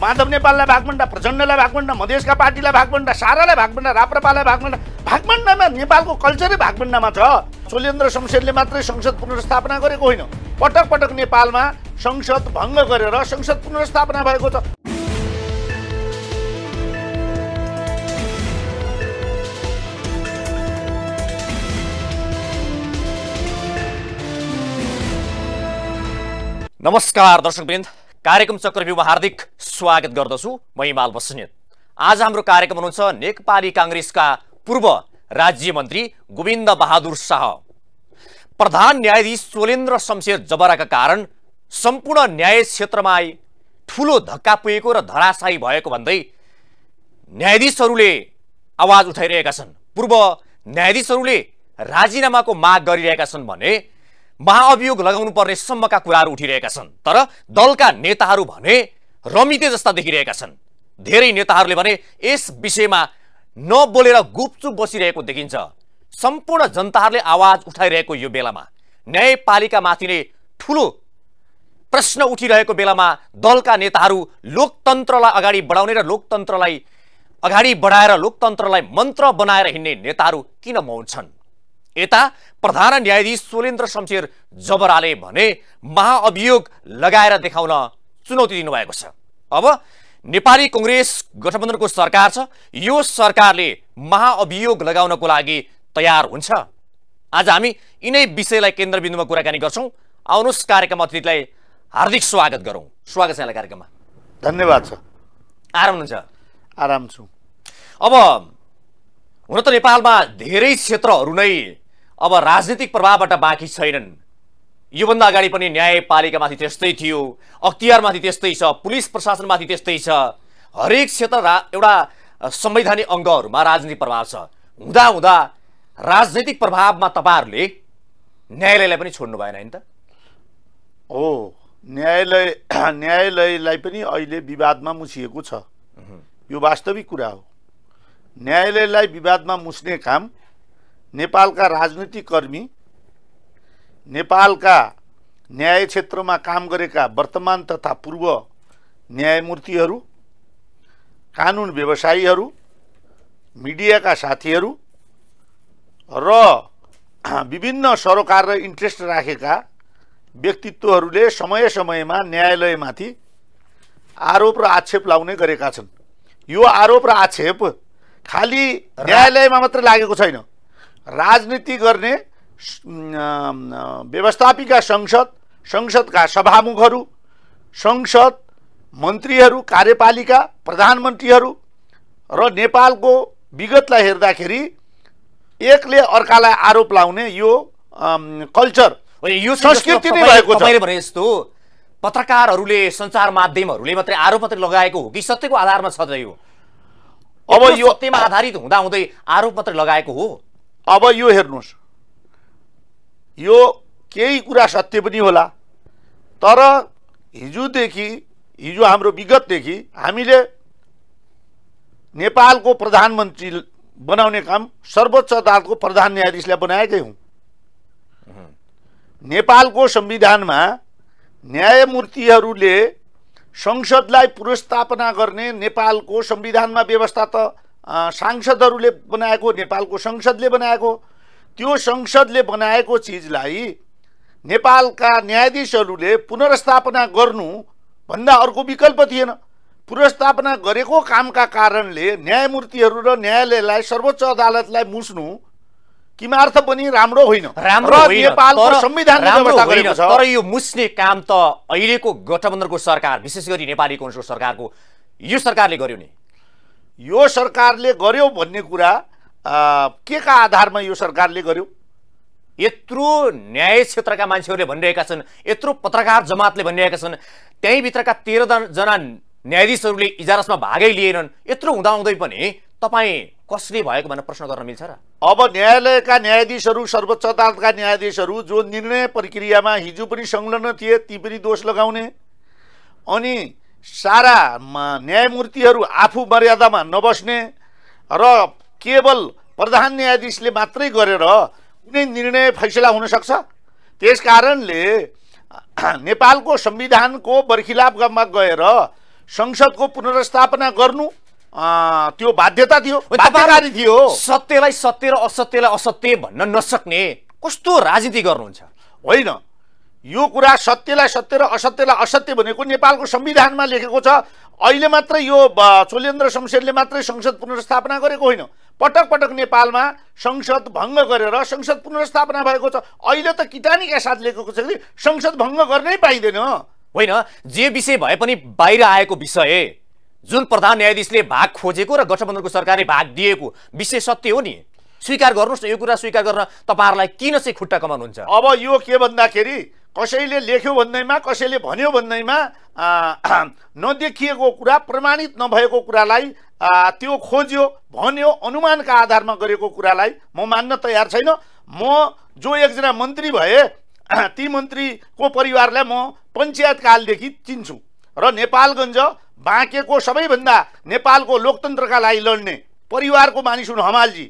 माधव नेपाललाई भागभण्डा प्रचण्डलाई भागमण्डा मधेसका पार्टीलाई भागभण्डा सारालाई भागभण्डा राप्रपालाई भागमण्डा भागभण्डामा नेपालको कल्चरै भागभण्डामा छ सोलेन्द्र शमशेरले मात्रै संसद पुनर्स्थापना गरेको होइन पटक पटक नेपालमा संसद भङ्ग गरेर संसद पुनर्स्थापना भएको छ नमस्कार दर्शकवृन्द कार्यक्रम चक्रव्यूमा हार्दिक स्वागत गर्दछु म हिमाल बस्नेत आज हाम्रो कार्यक्रम हुनुहुन्छ नेकपाली काङ्ग्रेसका पूर्व राज्य मन्त्री गोविन्द बहादुर शाह प्रधान न्यायाधीश सोलेन्द्र शमशेर जबराका कारण सम्पूर्ण न्याय क्षेत्रमा ठुलो धक्का पुगेको र धराशायी भएको भन्दै न्यायाधीशहरूले आवाज उठाइरहेका छन् पूर्व न्यायाधीशहरूले राजीनामाको माग गरिरहेका छन् भने महाअभियोग लगाउनु पर्ने सम्मका कुराहरू उठिरहेका छन् तर दलका नेताहरू भने रमिते जस्ता देखिरहेका छन् धेरै नेताहरूले भने यस विषयमा नबोलेर गुपचुप बसिरहेको देखिन्छ सम्पूर्ण जनताहरूले आवाज उठाइरहेको यो बेलामा न्यायपालिकामाथि नै ठुलो प्रश्न उठिरहेको बेलामा दलका नेताहरू लोकतन्त्रलाई अगाडि बढाउने र लोकतन्त्रलाई अगाडि बढाएर लोकतन्त्रलाई मन्त्र बनाएर हिँड्ने नेताहरू किन मौन छन् यता प्रधान न्यायाधीश सोलेन्द्र शमशेर जबराले भने महाअभियोग लगाएर देखाउन चुनौती दिनुभएको छ अब नेपाली कङ्ग्रेस गठबन्धनको सरकार छ यो सरकारले महाअभियोग लगाउनको लागि तयार हुन्छ आज हामी यिनै विषयलाई केन्द्रबिन्दुमा कुराकानी गर्छौँ आउनुहोस् कार्यक्रम अतिथिलाई हार्दिक स्वागत गरौँ स्वागत छ यहाँलाई कार्यक्रममा धन्यवाद छ आराम हुनुहुन्छ आराम छु अब हुन त नेपालमा धेरै क्षेत्रहरू नै अब राजनीतिक प्रभावबाट बाँकी छैनन् योभन्दा अगाडि पनि न्यायपालिकामाथि त्यस्तै थियो अख्तियारमाथि त्यस्तै छ पुलिस प्रशासनमाथि त्यस्तै छ हरेक क्षेत्र रा एउटा संवैधानिक अङ्गहरूमा राजनीतिक प्रभाव छ हुँदा हुँदा राजनैतिक प्रभावमा तपाईँहरूले न्यायालयलाई पनि छोड्नु भएन होइन त हो न्यायालय न्यायालयलाई पनि अहिले विवादमा मुछिएको छ यो वास्तविक कुरा हो न्यायालयलाई विवादमा मुस्ने काम नेपालका राजनीतिक कर्मी नेपालका न्याय क्षेत्रमा काम गरेका वर्तमान तथा पूर्व न्यायमूर्तिहरू कानुन व्यवसायीहरू मिडियाका साथीहरू र विभिन्न सरोकार र इन्ट्रेस्ट राखेका व्यक्तित्वहरूले समय समयमा न्यायालयमाथि आरोप र आक्षेप लाउने गरेका छन् यो आरोप र आक्षेप खालि न्यायालयमा मात्र लागेको छैन राजनीति गर्ने व्यवस्थापिका संसद संसदका सभामुखहरू संसद मन्त्रीहरू कार्यपालिका प्रधानमन्त्रीहरू र नेपालको विगतलाई हेर्दाखेरि एकले अर्कालाई आरोप लाउने यो कल्चर यो संस्कृति नै भएको छ भने यस्तो पत्रकारहरूले सञ्चार माध्यमहरूले मात्रै आरोप मात्रै लगाएको हो कि सत्यको आधारमा छ यो अब यो सत्यमा आधारित हुँदा हुँदै आरोप मात्र लगाएको हो अब यो हेर्नुहोस् यो केही कुरा सत्य पनि होला तर हिजोदेखि हिजो हाम्रो विगतदेखि हामीले नेपालको प्रधानमन्त्री बनाउने काम सर्वोच्च अदालतको प्रधान न्यायाधीशलाई बनाएकै हुँ नेपालको संविधानमा न्यायमूर्तिहरूले संसदलाई पुरस्थापना गर्ने नेपालको संविधानमा व्यवस्था त सांसदहरूले बनाएको नेपालको संसदले बनाएको त्यो संसदले बनाएको चिजलाई नेपालका न्यायाधीशहरूले पुनर्स्थापना गर्नुभन्दा अर्को विकल्प थिएन पुनर्स्थापना गरेको कामका कारणले न्यायमूर्तिहरू र न्यायालयलाई सर्वोच्च अदालतलाई मुस्नु किमार्थ पनि राम्रो होइन राम्रो संविधान तर यो मुस्ने काम त अहिलेको गठबन्धनको सरकार विशेष गरी नेपाली कङ्ग्रेसको सरकारको यो सरकारले गर्यो नि यो सरकारले गर्यो भन्ने कुरा के का आधारमा यो सरकारले गर्यो यत्रो न्याय क्षेत्रका मान्छेहरूले भनिरहेका छन् यत्रो पत्रकार जमातले भनिरहेका छन् त्यहीँभित्रका तेह्रजना न्यायाधीशहरूले इजारसमा भागै लिएनन् यत्रो हुँदाहुँदै पनि तपाईँ कसले भएको भनेर प्रश्न गर्न मिल्छ र अब न्यायालयका न्यायाधीशहरू सर्वोच्च अदालतका न्यायाधीशहरू जो निर्णय प्रक्रियामा हिजो पनि संलग्न थिए ती पनि दोष लगाउने अनि सारा न्यायमूर्तिहरू आफू मर्यादामा नबस्ने र केवल प्रधान न्यायाधीशले मात्रै गरेर कुनै निर्णय फैसला हुनसक्छ त्यस कारणले नेपालको संविधानको बर्खिलापमा गएर संसदको पुनर्स्थापना गर्नु त्यो बाध्यता थियो बाध्यकारी थियो सत्यलाई सत्य र असत्यलाई असत्य भन्न नसक्ने कस्तो राजनीति गर्नुहुन्छ होइन यो कुरा सत्यलाई सत्य र असत्यलाई असत्य भनेको नेपालको संविधानमा लेखेको छ अहिले मात्रै यो चोलेन्द्र शमशेरले मात्रै संसद पुनर्स्थापना गरेको होइन पटक पटक नेपालमा संसद भङ्ग गरेर संसद पुनर्स्थापना भएको छ अहिले त किटानीका साथ लेखेको छ कि संसद भङ्ग गर्नै पाइँदैन होइन जे विषय भए पनि बाहिर आएको विषय जुन प्रधान न्यायाधीशले भाग खोजेको र गठबन्धनको सरकारले भाग दिएको विशेष सत्य हो नि स्वीकार गर्नुहोस् न यो कुरा स्वीकार गर्न तपाईँहरूलाई किन चाहिँ खुट्टा कमाउनुहुन्छ अब यो के भन्दाखेरि कसैले लेख्यो भन्दैमा कसैले भन्यो भन्दैमा नदेखिएको कुरा प्रमाणित नभएको कुरालाई त्यो खोज्यो भन्यो अनुमानका आधारमा गरेको कुरालाई म मान्न तयार छैन म जो एकजना मन्त्री भए ती मन्त्रीको परिवारलाई म पञ्चायत कालदेखि चिन्छु र नेपालगञ्ज बाँकेको सबैभन्दा नेपालको लोकतन्त्रका लागि लड्ने परिवारको मानिस हुन् हमालजी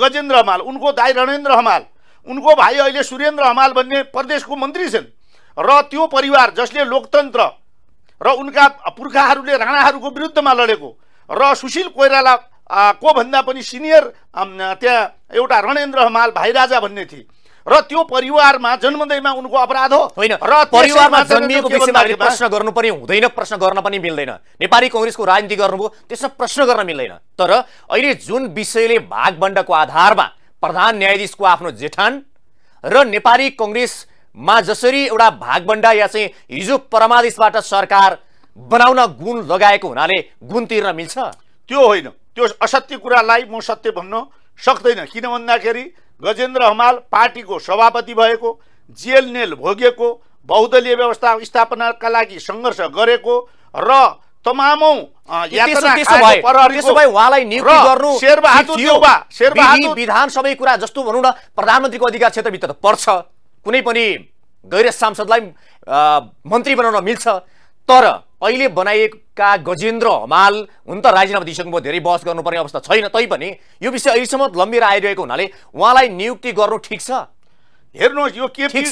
गजेन्द्र हमाल उनको दाइ रणेन्द्र हमाल उनको भाइ अहिले सुरेन्द्र हमाल भन्ने प्रदेशको मन्त्री छन् र त्यो परिवार जसले लोकतन्त्र र उनका पुर्खाहरूले राणाहरूको विरुद्धमा लडेको र सुशील कोइराला को भन्दा पनि सिनियर त्यहाँ एउटा रणेन्द्र हमाल भाइराजा भन्ने थिए र त्यो परिवारमा जन्मदैमा उनको अपराध हो होइन र परिवारमा जन्मिएको विषयमा प्रश्न गर्नु पनि हुँदैन प्रश्न गर्न पनि मिल्दैन नेपाली कङ्ग्रेसको राजनीति गर्नुभयो त्यसमा प्रश्न गर्न मिल्दैन तर अहिले जुन विषयले भागबण्डको आधारमा प्रधान न्यायाधीशको आफ्नो जेठान र नेपाली कङ्ग्रेसमा जसरी एउटा भागबण्डा या चाहिँ हिजो परमादेशबाट सरकार बनाउन गुण लगाएको हुनाले गुण तिर्न मिल्छ त्यो होइन त्यो असत्य कुरालाई म सत्य भन्न सक्दैन किन भन्दाखेरि गजेन्द्र हमाल पार्टीको सभापति भएको जेलनेल भोगेको बहुदलीय व्यवस्था स्थापनाका लागि सङ्घर्ष गरेको र विधान सबै कुरा जस्तो भनौँ न प्रधानमन्त्रीको अधिकार क्षेत्रभित्र त पर्छ कुनै पनि गैर सांसदलाई मन्त्री बनाउन मिल्छ तर अहिले बनाइएका गजेन्द्र हमाल हुन त राजीनामा दिइसक्नुभयो धेरै बहस गर्नुपर्ने अवस्था छैन तैपनि यो विषय अहिलेसम्म लम्बिएर आइरहेको हुनाले उहाँलाई नियुक्ति गर्नु ठिक छ हेर्नुहोस् यो केपी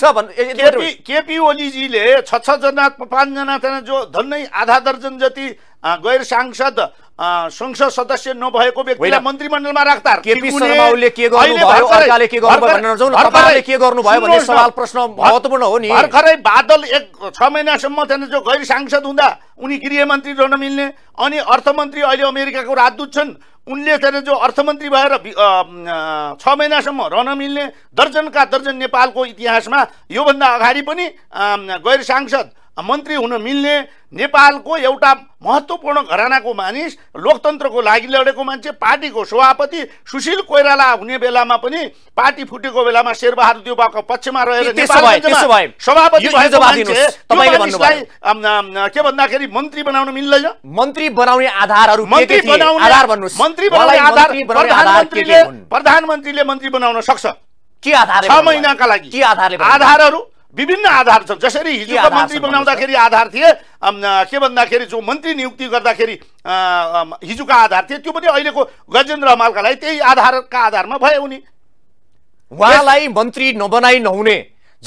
केपी केपी ओलीजीले छ छजना पाँचजना जो झन्नै आधा दर्जन जति गैर सांसद संसद सदस्य नभएको व्यक्तिलाई मन्त्रीमण्डलमा राख्दा केपी शर्मा ओलीले के गर्नुभयो अर्काले के गर्नुभयो भनेर के गर्नुभयो भन्ने सवाल प्रश्न महत्त्वपूर्ण हो नि भर्खरै बादल एक छ महिनासम्म त्यहाँदेखि जो गैर सांसद हुँदा उनी गृहमन्त्री रहन मिल्ने अनि अर्थमन्त्री अहिले अमेरिकाको राजदूत छन् उनले त्यहाँदेखि जो अर्थमन्त्री भएर छ महिनासम्म रहन मिल्ने दर्जनका दर्जन नेपालको इतिहासमा योभन्दा अगाडि पनि गैर सांसद मन्त्री हुन मिल्ने नेपालको एउटा महत्त्वपूर्ण घरानाको मानिस लोकतन्त्रको लागि लडेको मान्छे पार्टीको सभापति सुशील कोइराला हुने बेलामा पनि पार्टी फुटेको बेलामा शेरबहादुर देउबाको पक्षमा रहेर सभापति के भन्दाखेरि मन्त्री बनाउन मिल्दैन मन्त्री बनाउने आधारहरू मन्त्री बनाउने मन्त्री बनाउने आधार प्रधानमन्त्रीले प्रधानमन्त्रीले मन्त्री बनाउन सक्छ के आधार छ महिनाका लागि के आधारले आधारहरू विभिन्न आधार छन् जसरी हिजोको मन्त्री बनाउँदाखेरि आधार थिए के भन्दाखेरि जो मन्त्री नियुक्ति गर्दाखेरि हिजोका आधार थिए त्यो पनि अहिलेको गजेन्द्र मालकालाई त्यही आधारका आधारमा भए नि उहाँलाई मन्त्री नबनाइ नहुने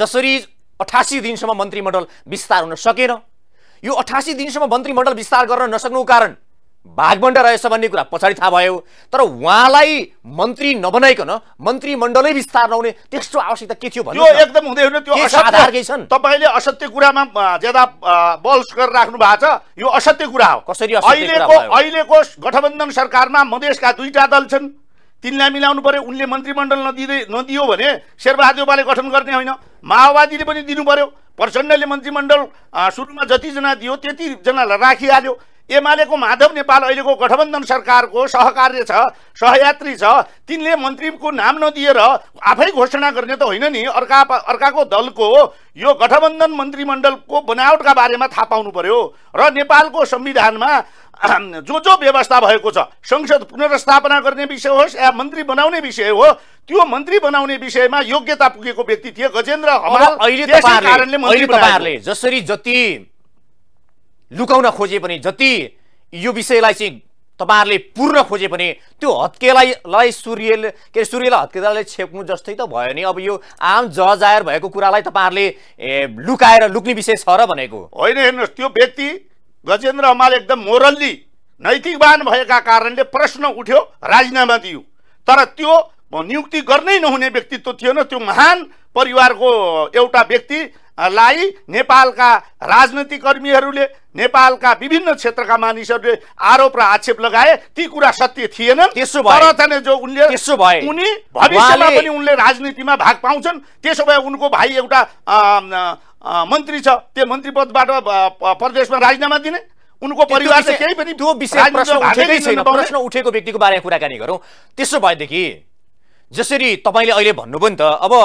जसरी अठासी दिनसम्म मन्त्रीमण्डल विस्तार हुन सकेन यो अठासी दिनसम्म मन्त्रीमण्डल विस्तार गर्न नसक्नुको कारण भागबण्ड रहेछ भन्ने कुरा पछाडि थाहा भयो तर उहाँलाई मन्त्री नबनाइकन मन्त्रीमण्डलै विस्तार नहुने त्यस्तो आवश्यकता के थियो भन्नु एकदम हुँदैन त्यो छन् तपाईँले असत्य कुरामा ज्यादा बल्स गरेर राख्नु भएको छ यो असत्य कुरा हो कसरी अहिलेको अहिलेको गठबन्धन सरकारमा मधेसका दुईटा दल छन् तिनलाई मिलाउनु पर्यो उनले मन्त्रीमण्डल नदिँदै नदियो भने शेरबहादेवाले गठन गर्ने होइन माओवादीले पनि दिनु पर्यो प्रचण्डले मन्त्रीमण्डल सुरुमा जतिजना दियो त्यतिजनालाई राखिहाल्यो एमालेको माधव नेपाल अहिलेको गठबन्धन सरकारको सहकार्य छ सहयात्री छ तिनले मन्त्रीको नाम नदिएर आफै घोषणा गर्ने त होइन नि अर्का अर्काको दलको यो गठबन्धन मन्त्रीमण्डलको बनावटका बारेमा थाहा पाउनु पर्यो र नेपालको संविधानमा जो जो व्यवस्था भएको छ संसद पुनर्स्थापना गर्ने विषय होस् या मन्त्री बनाउने विषय हो त्यो मन्त्री बनाउने विषयमा योग्यता पुगेको व्यक्ति थिए गजेन्द्र हमाल कारणले जसरी जति लुकाउन खोजे पनि जति यो विषयलाई चाहिँ तपाईँहरूले पुर्न खोजे पनि त्यो हत्केलाई लाई सूर्यले के अरे सूर्यलाई हत्केलाई छेप्नु जस्तै त भयो नि अब यो आम जजायर भएको कुरालाई तपाईँहरूले लुकाएर लुक्ने विषय छ र भनेको होइन हेर्नुहोस् त्यो व्यक्ति गजेन्द्र हमाल एकदम मोरल्ली नैतिकवान भएका कारणले प्रश्न उठ्यो राजीनामा दियो तर त्यो नियुक्ति गर्नै नहुने व्यक्तित्व थिएन त्यो महान परिवारको एउटा व्यक्तिलाई नेपालका राजनीतिकर्मीहरूले नेपालका विभिन्न क्षेत्रका मानिसहरूले आरोप र आक्षेप लगाए ती कुरा सत्य थिएनन् त्यसो भए जो उनले त्यसो भए उनी भविष्यमा पनि उनले राजनीतिमा भाग पाउँछन् त्यसो भए उनको भाइ एउटा मन्त्री छ त्यो मन्त्री पदबाट प्रदेशमा राजीनामा दिने उनको परिवार केही पनि त्यो विषय उठेकै छैन प्रश्न उठेको व्यक्तिको बारेमा कुराकानी गरौँ त्यसो भएदेखि जसरी तपाईँले अहिले भन्नुभयो नि त अब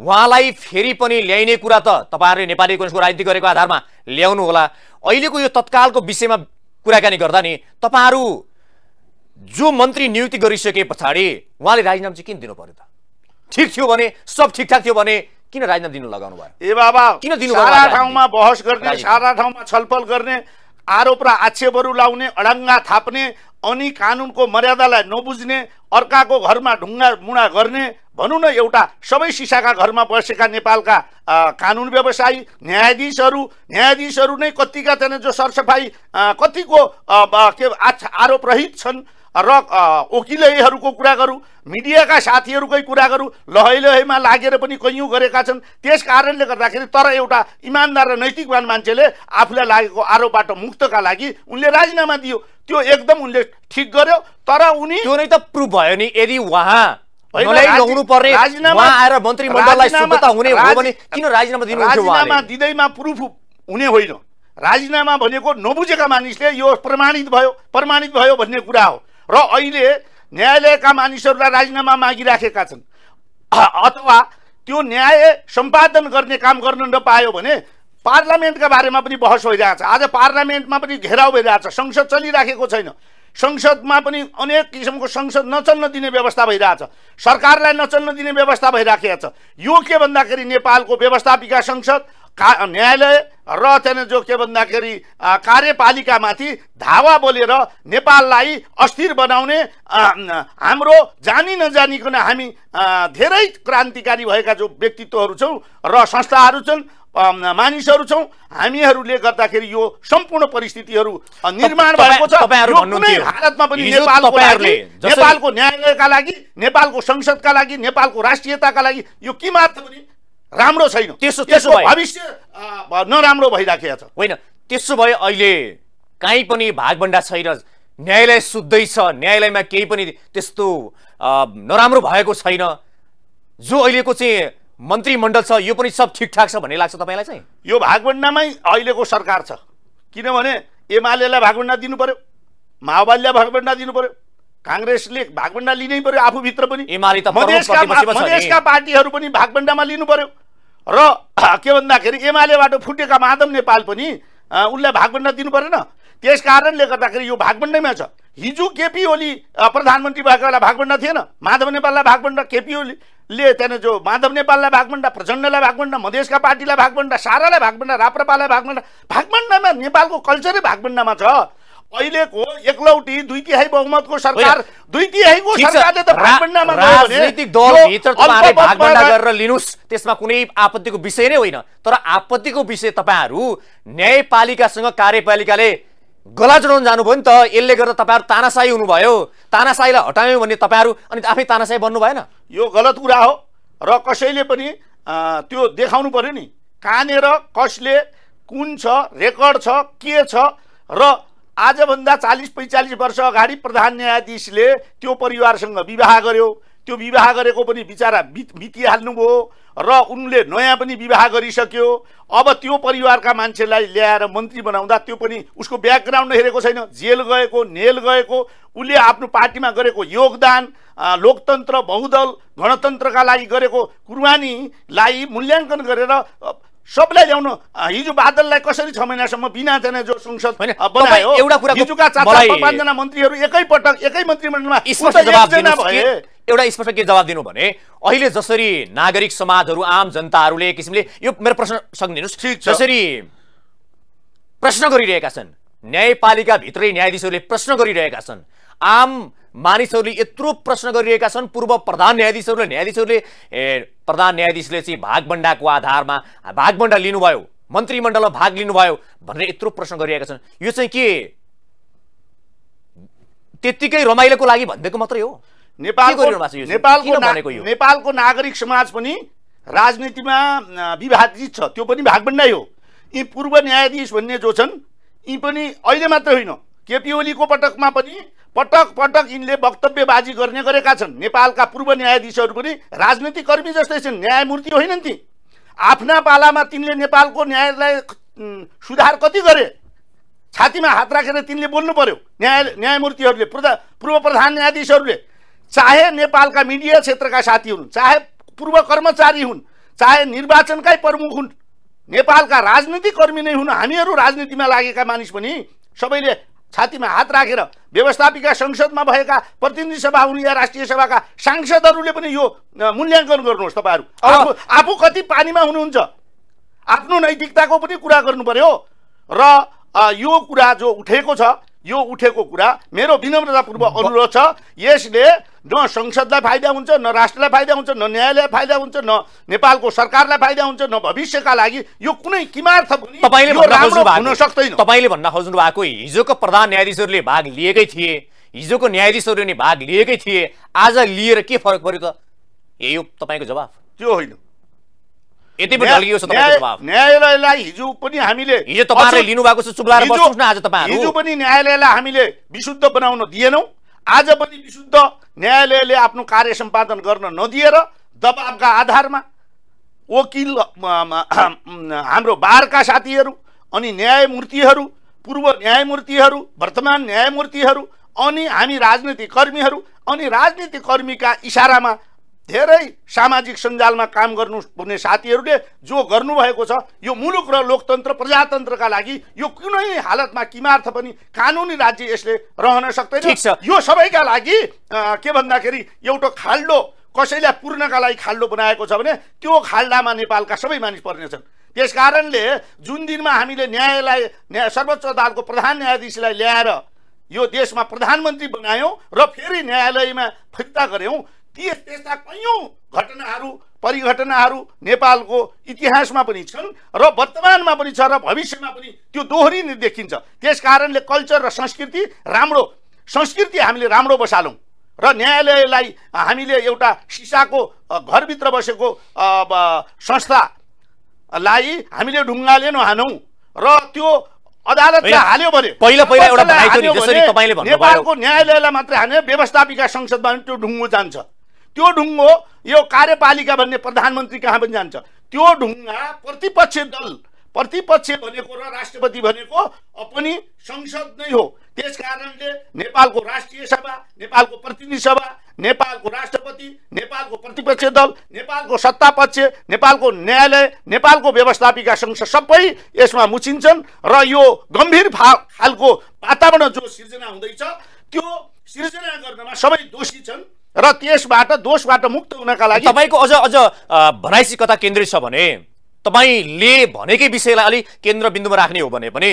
उहाँलाई फेरि पनि ल्याइने कुरा त तपाईँहरूले नेपाली कङ्ग्रेसको राजनीति गरेको आधारमा ल्याउनु होला अहिलेको यो तत्कालको विषयमा कुराकानी गर्दा नि तपाईँहरू जो मन्त्री नियुक्ति गरिसके पछाडि उहाँले राजीनामा चाहिँ किन दिनु पर्यो त ठिक थियो भने सब ठिकठाक थियो भने किन राजीनामा दिनु लगाउनु भयो ए बाबा किन दिनु सारा ठाउँमा बहस गर्ने सारा ठाउँमा छलफल गर्ने आरोप र आक्षेपहरू लाउने अडङ्गा थाप्ने अनि कानुनको मर्यादालाई नबुझ्ने अर्काको घरमा ढुङ्गा मुडा गर्ने भनौँ न एउटा सबै सिसाका घरमा बसेका नेपालका कानुन व्यवसायी न्यायाधीशहरू न्यायाधीशहरू नै कतिका त्यहाँनिर जो सरसफाइ कतिको के आरोप रहित छन् र वकिलहरूको कुरा गरौँ मिडियाका साथीहरूकै कुरा गरौँ लहै लहैमा लागेर पनि कैयौँ गरेका छन् त्यस कारणले गर्दाखेरि तर एउटा इमान्दार र नैतिकवान मान्छेले आफूलाई लागेको आरोपबाट मुक्तका लागि उनले राजीनामा दियो त्यो एकदम उनले ठिक गर्यो तर उनी त्यो नै त प्रुभ भयो नि यदि उहाँ राजीनामा दिँदैमा प्रुफ हुने होइन राजीनामा भनेको नबुझेका मानिसले यो प्रमाणित भयो प्रमाणित भयो भन्ने कुरा हो र अहिले न्यायालयका मानिसहरूलाई राजीनामा मागिराखेका छन् अथवा त्यो न्याय सम्पादन गर्ने काम गर्न नपायो भने पार्लियामेन्टका बारेमा पनि बहस भइरहेछ आज पार्लियामेन्टमा पनि घेराउ भइरहेछ संसद चलिराखेको छैन संसदमा पनि अनेक किसिमको संसद नचल्न दिने व्यवस्था भइरहेछ सरकारलाई नचल्न दिने व्यवस्था भइराखेको छ यो के भन्दाखेरि नेपालको व्यवस्थापिका संसद का न्यायालय र त्यहाँनिर जो के भन्दाखेरि कार्यपालिकामाथि धावा बोलेर नेपाललाई अस्थिर बनाउने हाम्रो जानी नजानीकन हामी धेरै क्रान्तिकारी भएका जो व्यक्तित्वहरू छौँ र संस्थाहरू छन् मानिसहरू छौँ हामीहरूले गर्दाखेरि यो सम्पूर्ण परिस्थितिहरू निर्माण भएको छ भारतमा पनि नेपालको न्यायालयका लागि नेपालको संसदका लागि नेपालको राष्ट्रियताका लागि यो के मात्र पनि राम्रो छैन त्यसो त्यसो भविष्य नराम्रो भइराखेको छ होइन त्यसो भए अहिले काहीँ पनि भागभन्डा छैन न्यायालय शुद्धै छ न्यायालयमा केही पनि त्यस्तो नराम्रो भएको छैन जो अहिलेको चाहिँ मन्त्रीमण्डल छ यो पनि सब ठिकठाक छ भन्ने लाग्छ तपाईँलाई चाहिँ यो भागभन्डामै अहिलेको सरकार छ किनभने एमालेलाई भागवण्डा दिनु पर्यो माओवादीलाई भागवन्डा दिनु पर्यो काङ्ग्रेसले भागभन्डा लिनै पर्यो आफूभित्र पनि मधेसका पार्टीहरू पनि भागभन्डामा लिनु पर्यो र के भन्दाखेरि एमालेबाट फुटेका माधव नेपाल पनि उनलाई भागभन्डा दिनु परेन त्यस कारणले गर्दाखेरि यो भागभन्डैमा छ हिजो केपी ओली प्रधानमन्त्री भएको बेला भागभन्डा थिएन माधव नेपाललाई भागभन्डा केपी ओली ले त्यहाँनिर जो माधव नेपाललाई भागभण्डा प्रचण्डलाई भागभण्डा मधेसका पार्टीलाई भागभण्डा सारालाई भागभण्डा राप्रपालाई भागभण्डा भागभण्डामा नेपालको कल्चरै भागभण्डामा छ अहिलेको एकलौटी दुई तिहाई बहुमतको सरकार दुई तिहाईको सरकारले त राजनीतिक दलभित्र तपाईँहरूले गरेर लिनुहोस् त्यसमा कुनै आपत्तिको विषय नै होइन तर आपत्तिको विषय तपाईँहरू न्यायपालिकासँग कार्यपालिकाले गला चढाउन जानुभयो नि त यसले गर्दा तपाईँहरू तानासाई हुनुभयो तानासाईलाई हटायौँ भने तपाईँहरू अनि आफै तानासाई बन्नु भएन यो गलत कुरा हो र कसैले पनि त्यो देखाउनु पऱ्यो नि कहाँनिर कसले कुन छ रेकर्ड छ के छ र आजभन्दा चालिस पैँचालिस वर्ष अगाडि प्रधान न्यायाधीशले त्यो परिवारसँग विवाह गर्यो त्यो विवाह गरेको पनि बिचरा बित बितिहाल्नुभयो र उनले नयाँ पनि विवाह गरिसक्यो अब त्यो परिवारका मान्छेलाई ल्याएर मन्त्री बनाउँदा त्यो पनि उसको ब्याकग्राउन्ड हेरेको छैन जेल गएको नेल गएको उसले आफ्नो पार्टीमा गरेको योगदान लोकतन्त्र बहुदल गणतन्त्रका लागि गरेको कुर्बानीलाई मूल्याङ्कन गरेर सबलाई ल्याउनु हिजो बादललाई कसरी छ महिनासम्म बिना बिनाजना जो संसद बनायो एउटा कुरा हिजोका चार पाँचजना मन्त्रीहरू एकैपटक एकै मन्त्रीमण्डलमा एउटा स्पष्ट के जवाब दिनु भने अहिले जसरी नागरिक समाजहरू आम जनताहरूले किसिमले यो मेरो प्रश्न सक्दिनुहोस् जसरी प्रश्न गरिरहेका छन् न्यायपालिकाभित्रै न्यायाधीशहरूले प्रश्न गरिरहेका छन् आम मानिसहरूले यत्रो प्रश्न गरिरहेका छन् पूर्व प्रधान न्यायाधीशहरूले न्यायाधीशहरूले प्रधान न्यायाधीशले चाहिँ भागभण्डाको आधारमा भागभन्डा लिनुभयो मन्त्रीमण्डलमा भाग लिनुभयो भनेर यत्रो प्रश्न गरिरहेका छन् यो चाहिँ के त्यत्तिकै रमाइलोको लागि भनिदिएको मात्रै हो नेपालको नेपालको नागरिक समाज पनि राजनीतिमा विभाजित छ त्यो पनि भागभन्डै हो यी पूर्व न्यायाधीश भन्ने जो छन् यी पनि अहिले मात्र होइन केपी ओलीको पटकमा पनि पटक पटक यिनले वक्तव्यबाजी गर्ने गरेका छन् नेपालका पूर्व न्यायाधीशहरू पनि राजनीति कर्मी जस्तै छन् न्यायमूर्ति होइनन् ती आफ्ना पालामा तिनले नेपालको न्यायलाई सुधार कति गरे छातीमा हात राखेर तिनले बोल्नु पर्यो न्याय न्यायमूर्तिहरूले पूर्व प्रधान न्यायाधीशहरूले चाहे नेपालका मिडिया क्षेत्रका साथी हुन् चाहे पूर्व कर्मचारी हुन् चाहे निर्वाचनकै प्रमुख हुन् नेपालका राजनीति कर्मी नै हुन् हामीहरू राजनीतिमा लागेका मानिस पनि सबैले छातीमा हात राखेर व्यवस्थापिका संसदमा भएका प्रतिनिधि सभा हुन् या राष्ट्रिय सभाका सांसदहरूले पनि यो मूल्याङ्कन गर्नुहोस् तपाईँहरू आफू कति पानीमा हुनुहुन्छ आफ्नो नैतिकताको पनि कुरा गर्नु पर्यो र यो कुरा जो उठेको छ यो उठेको कुरा मेरो विनम्रतापूर्वक अनुरोध छ यसले न संसदलाई फाइदा हुन्छ न राष्ट्रलाई फाइदा हुन्छ न न्यायालयलाई फाइदा हुन्छ न नेपालको सरकारलाई फाइदा हुन्छ न भविष्यका लागि यो कुनै किमार्थ तपाईँले हुन सक्दैन तपाईँले भन्न खोज्नु भएको हिजोको प्रधान न्यायाधीशहरूले भाग लिएकै थिए हिजोको न्यायाधीशहरूले भाग लिएकै थिए आज लिएर के फरक पऱ्यो त यही हो तपाईँको जवाब त्यो होइन यति पनि ढल्किएको छ तपाईँको न्यायालयलाई हिजो पनि हामीले हिजो तपाईले लिनु भएको छ चुब्लाएर बस्नुहोस् न आज तपाईहरु हिजो पनि न्यायालयलाई हामीले विशुद्ध बनाउन दिएनौँ आज पनि विशुद्ध न्यायालयले आफ्नो कार्य सम्पादन गर्न नदिएर दबाबका आधारमा वकिल हाम्रो बारका साथीहरू अनि न्यायमूर्तिहरू पूर्व न्यायमूर्तिहरू वर्तमान न्यायमूर्तिहरू अनि हामी राजनीतिकर्मीहरू अनि कर्मीका इसारामा धेरै सामाजिक सञ्जालमा काम गर्नु साथीहरूले जो गर्नुभएको छ यो मुलुक र लोकतन्त्र प्रजातन्त्रका लागि यो कुनै हालतमा किमार्थ पनि कानुनी राज्य यसले रहन सक्दैन यो सबैका लागि के भन्दाखेरि एउटा खाल्डो कसैलाई पूर्णका लागि खाल्डो बनाएको छ भने त्यो खाल्डामा नेपालका सबै मानिस पर्नेछन् त्यस कारणले जुन दिनमा हामीले न्यायलाई न्याय सर्वोच्च अदालतको प्रधान न्यायाधीशलाई ल्याएर यो देशमा प्रधानमन्त्री बनायौँ र फेरि न्यायालयमा फिर्ता गऱ्यौँ ती त्यस्ता कैयौँ घटनाहरू परिघटनाहरू नेपालको इतिहासमा पनि छन् र वर्तमानमा पनि छ र भविष्यमा पनि त्यो दोहोरिने देखिन्छ त्यस कारणले कल्चर र संस्कृति राम्रो संस्कृति हामीले राम्रो बसालौँ र न्यायालयलाई हामीले एउटा सिसाको घरभित्र बसेको संस्थालाई हामीले ढुङ्गाले नहानौँ र त्यो अदालतले हाल्यो भने पहिला पहिला एउटा नेपालको न्यायालयलाई मात्रै हाने व्यवस्थापिका संसदमा पनि त्यो ढुङ्गो जान्छ त्यो ढुङ्गो यो कार्यपालिका भन्ने प्रधानमन्त्री कहाँ पनि जान्छ त्यो ढुङ्गा प्रतिपक्ष दल प्रतिपक्ष भनेको र राष्ट्रपति भनेको पनि संसद नै हो त्यस कारणले नेपालको राष्ट्रिय सभा नेपालको प्रतिनिधि सभा नेपालको राष्ट्रपति नेपालको प्रतिपक्ष दल नेपालको सत्ता पक्ष नेपालको न्यायालय नेपालको व्यवस्थापिका संसद सबै यसमा मुछिन्छन् र यो गम्भीर फा खालको वातावरण जो सिर्जना हुँदैछ त्यो सिर्जना गर्नमा सबै दोषी छन् र त्यसबाट दोषबाट मुक्त हुनका लागि तपाईँको अझ अझ भनाइसी कता केन्द्रित छ भने तपाईँले भनेकै विषयलाई अलिक केन्द्रबिन्दुमा राख्ने हो भने पनि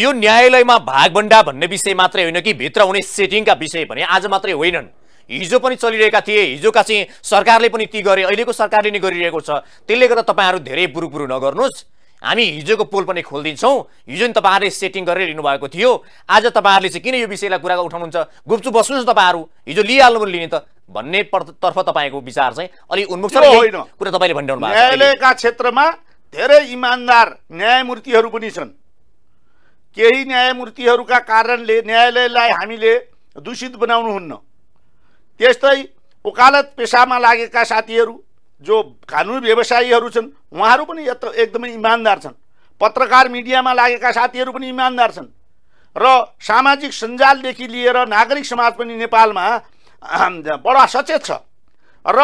यो न्यायालयमा भागभन्डा भन्ने विषय मात्रै होइन कि भित्र हुने सेटिङका विषय भने आज मात्रै होइनन् हिजो पनि चलिरहेका थिए हिजोका चाहिँ सरकारले पनि ती गरे अहिलेको सरकारले नै गरिरहेको छ त्यसले गर्दा तपाईँहरू धेरै बुरु बुरु नगर्नुहोस् हामी हिजोको पोल पनि खोलिदिन्छौँ हिजो नि तपाईँहरूले सेटिङ गरेर लिनुभएको थियो आज तपाईँहरूले चाहिँ किन यो विषयलाई कुरा उठाउनुहुन्छ गुप्चु बस्नुहोस् न तपाईँहरू हिजो लिइहाल्नु पनि लिने त भन्ने तर्फ तपाईँको विचार चाहिँ अलिक उन्मुख छ कुरा तपाईँले भनिदिनु भएको न्यायालयका क्षेत्रमा धेरै इमान्दार न्यायमूर्तिहरू पनि छन् केही न्यायमूर्तिहरूका कारणले न्यायालयलाई हामीले दूषित बनाउनुहुन्न त्यस्तै वकालत पेसामा लागेका साथीहरू जो कानुन व्यवसायीहरू छन् उहाँहरू पनि एकदमै इमान्दार छन् पत्रकार मिडियामा लागेका साथीहरू पनि इमान्दार छन् र सामाजिक सञ्जालदेखि लिएर नागरिक समाज पनि नेपालमा बडा सचेत छ र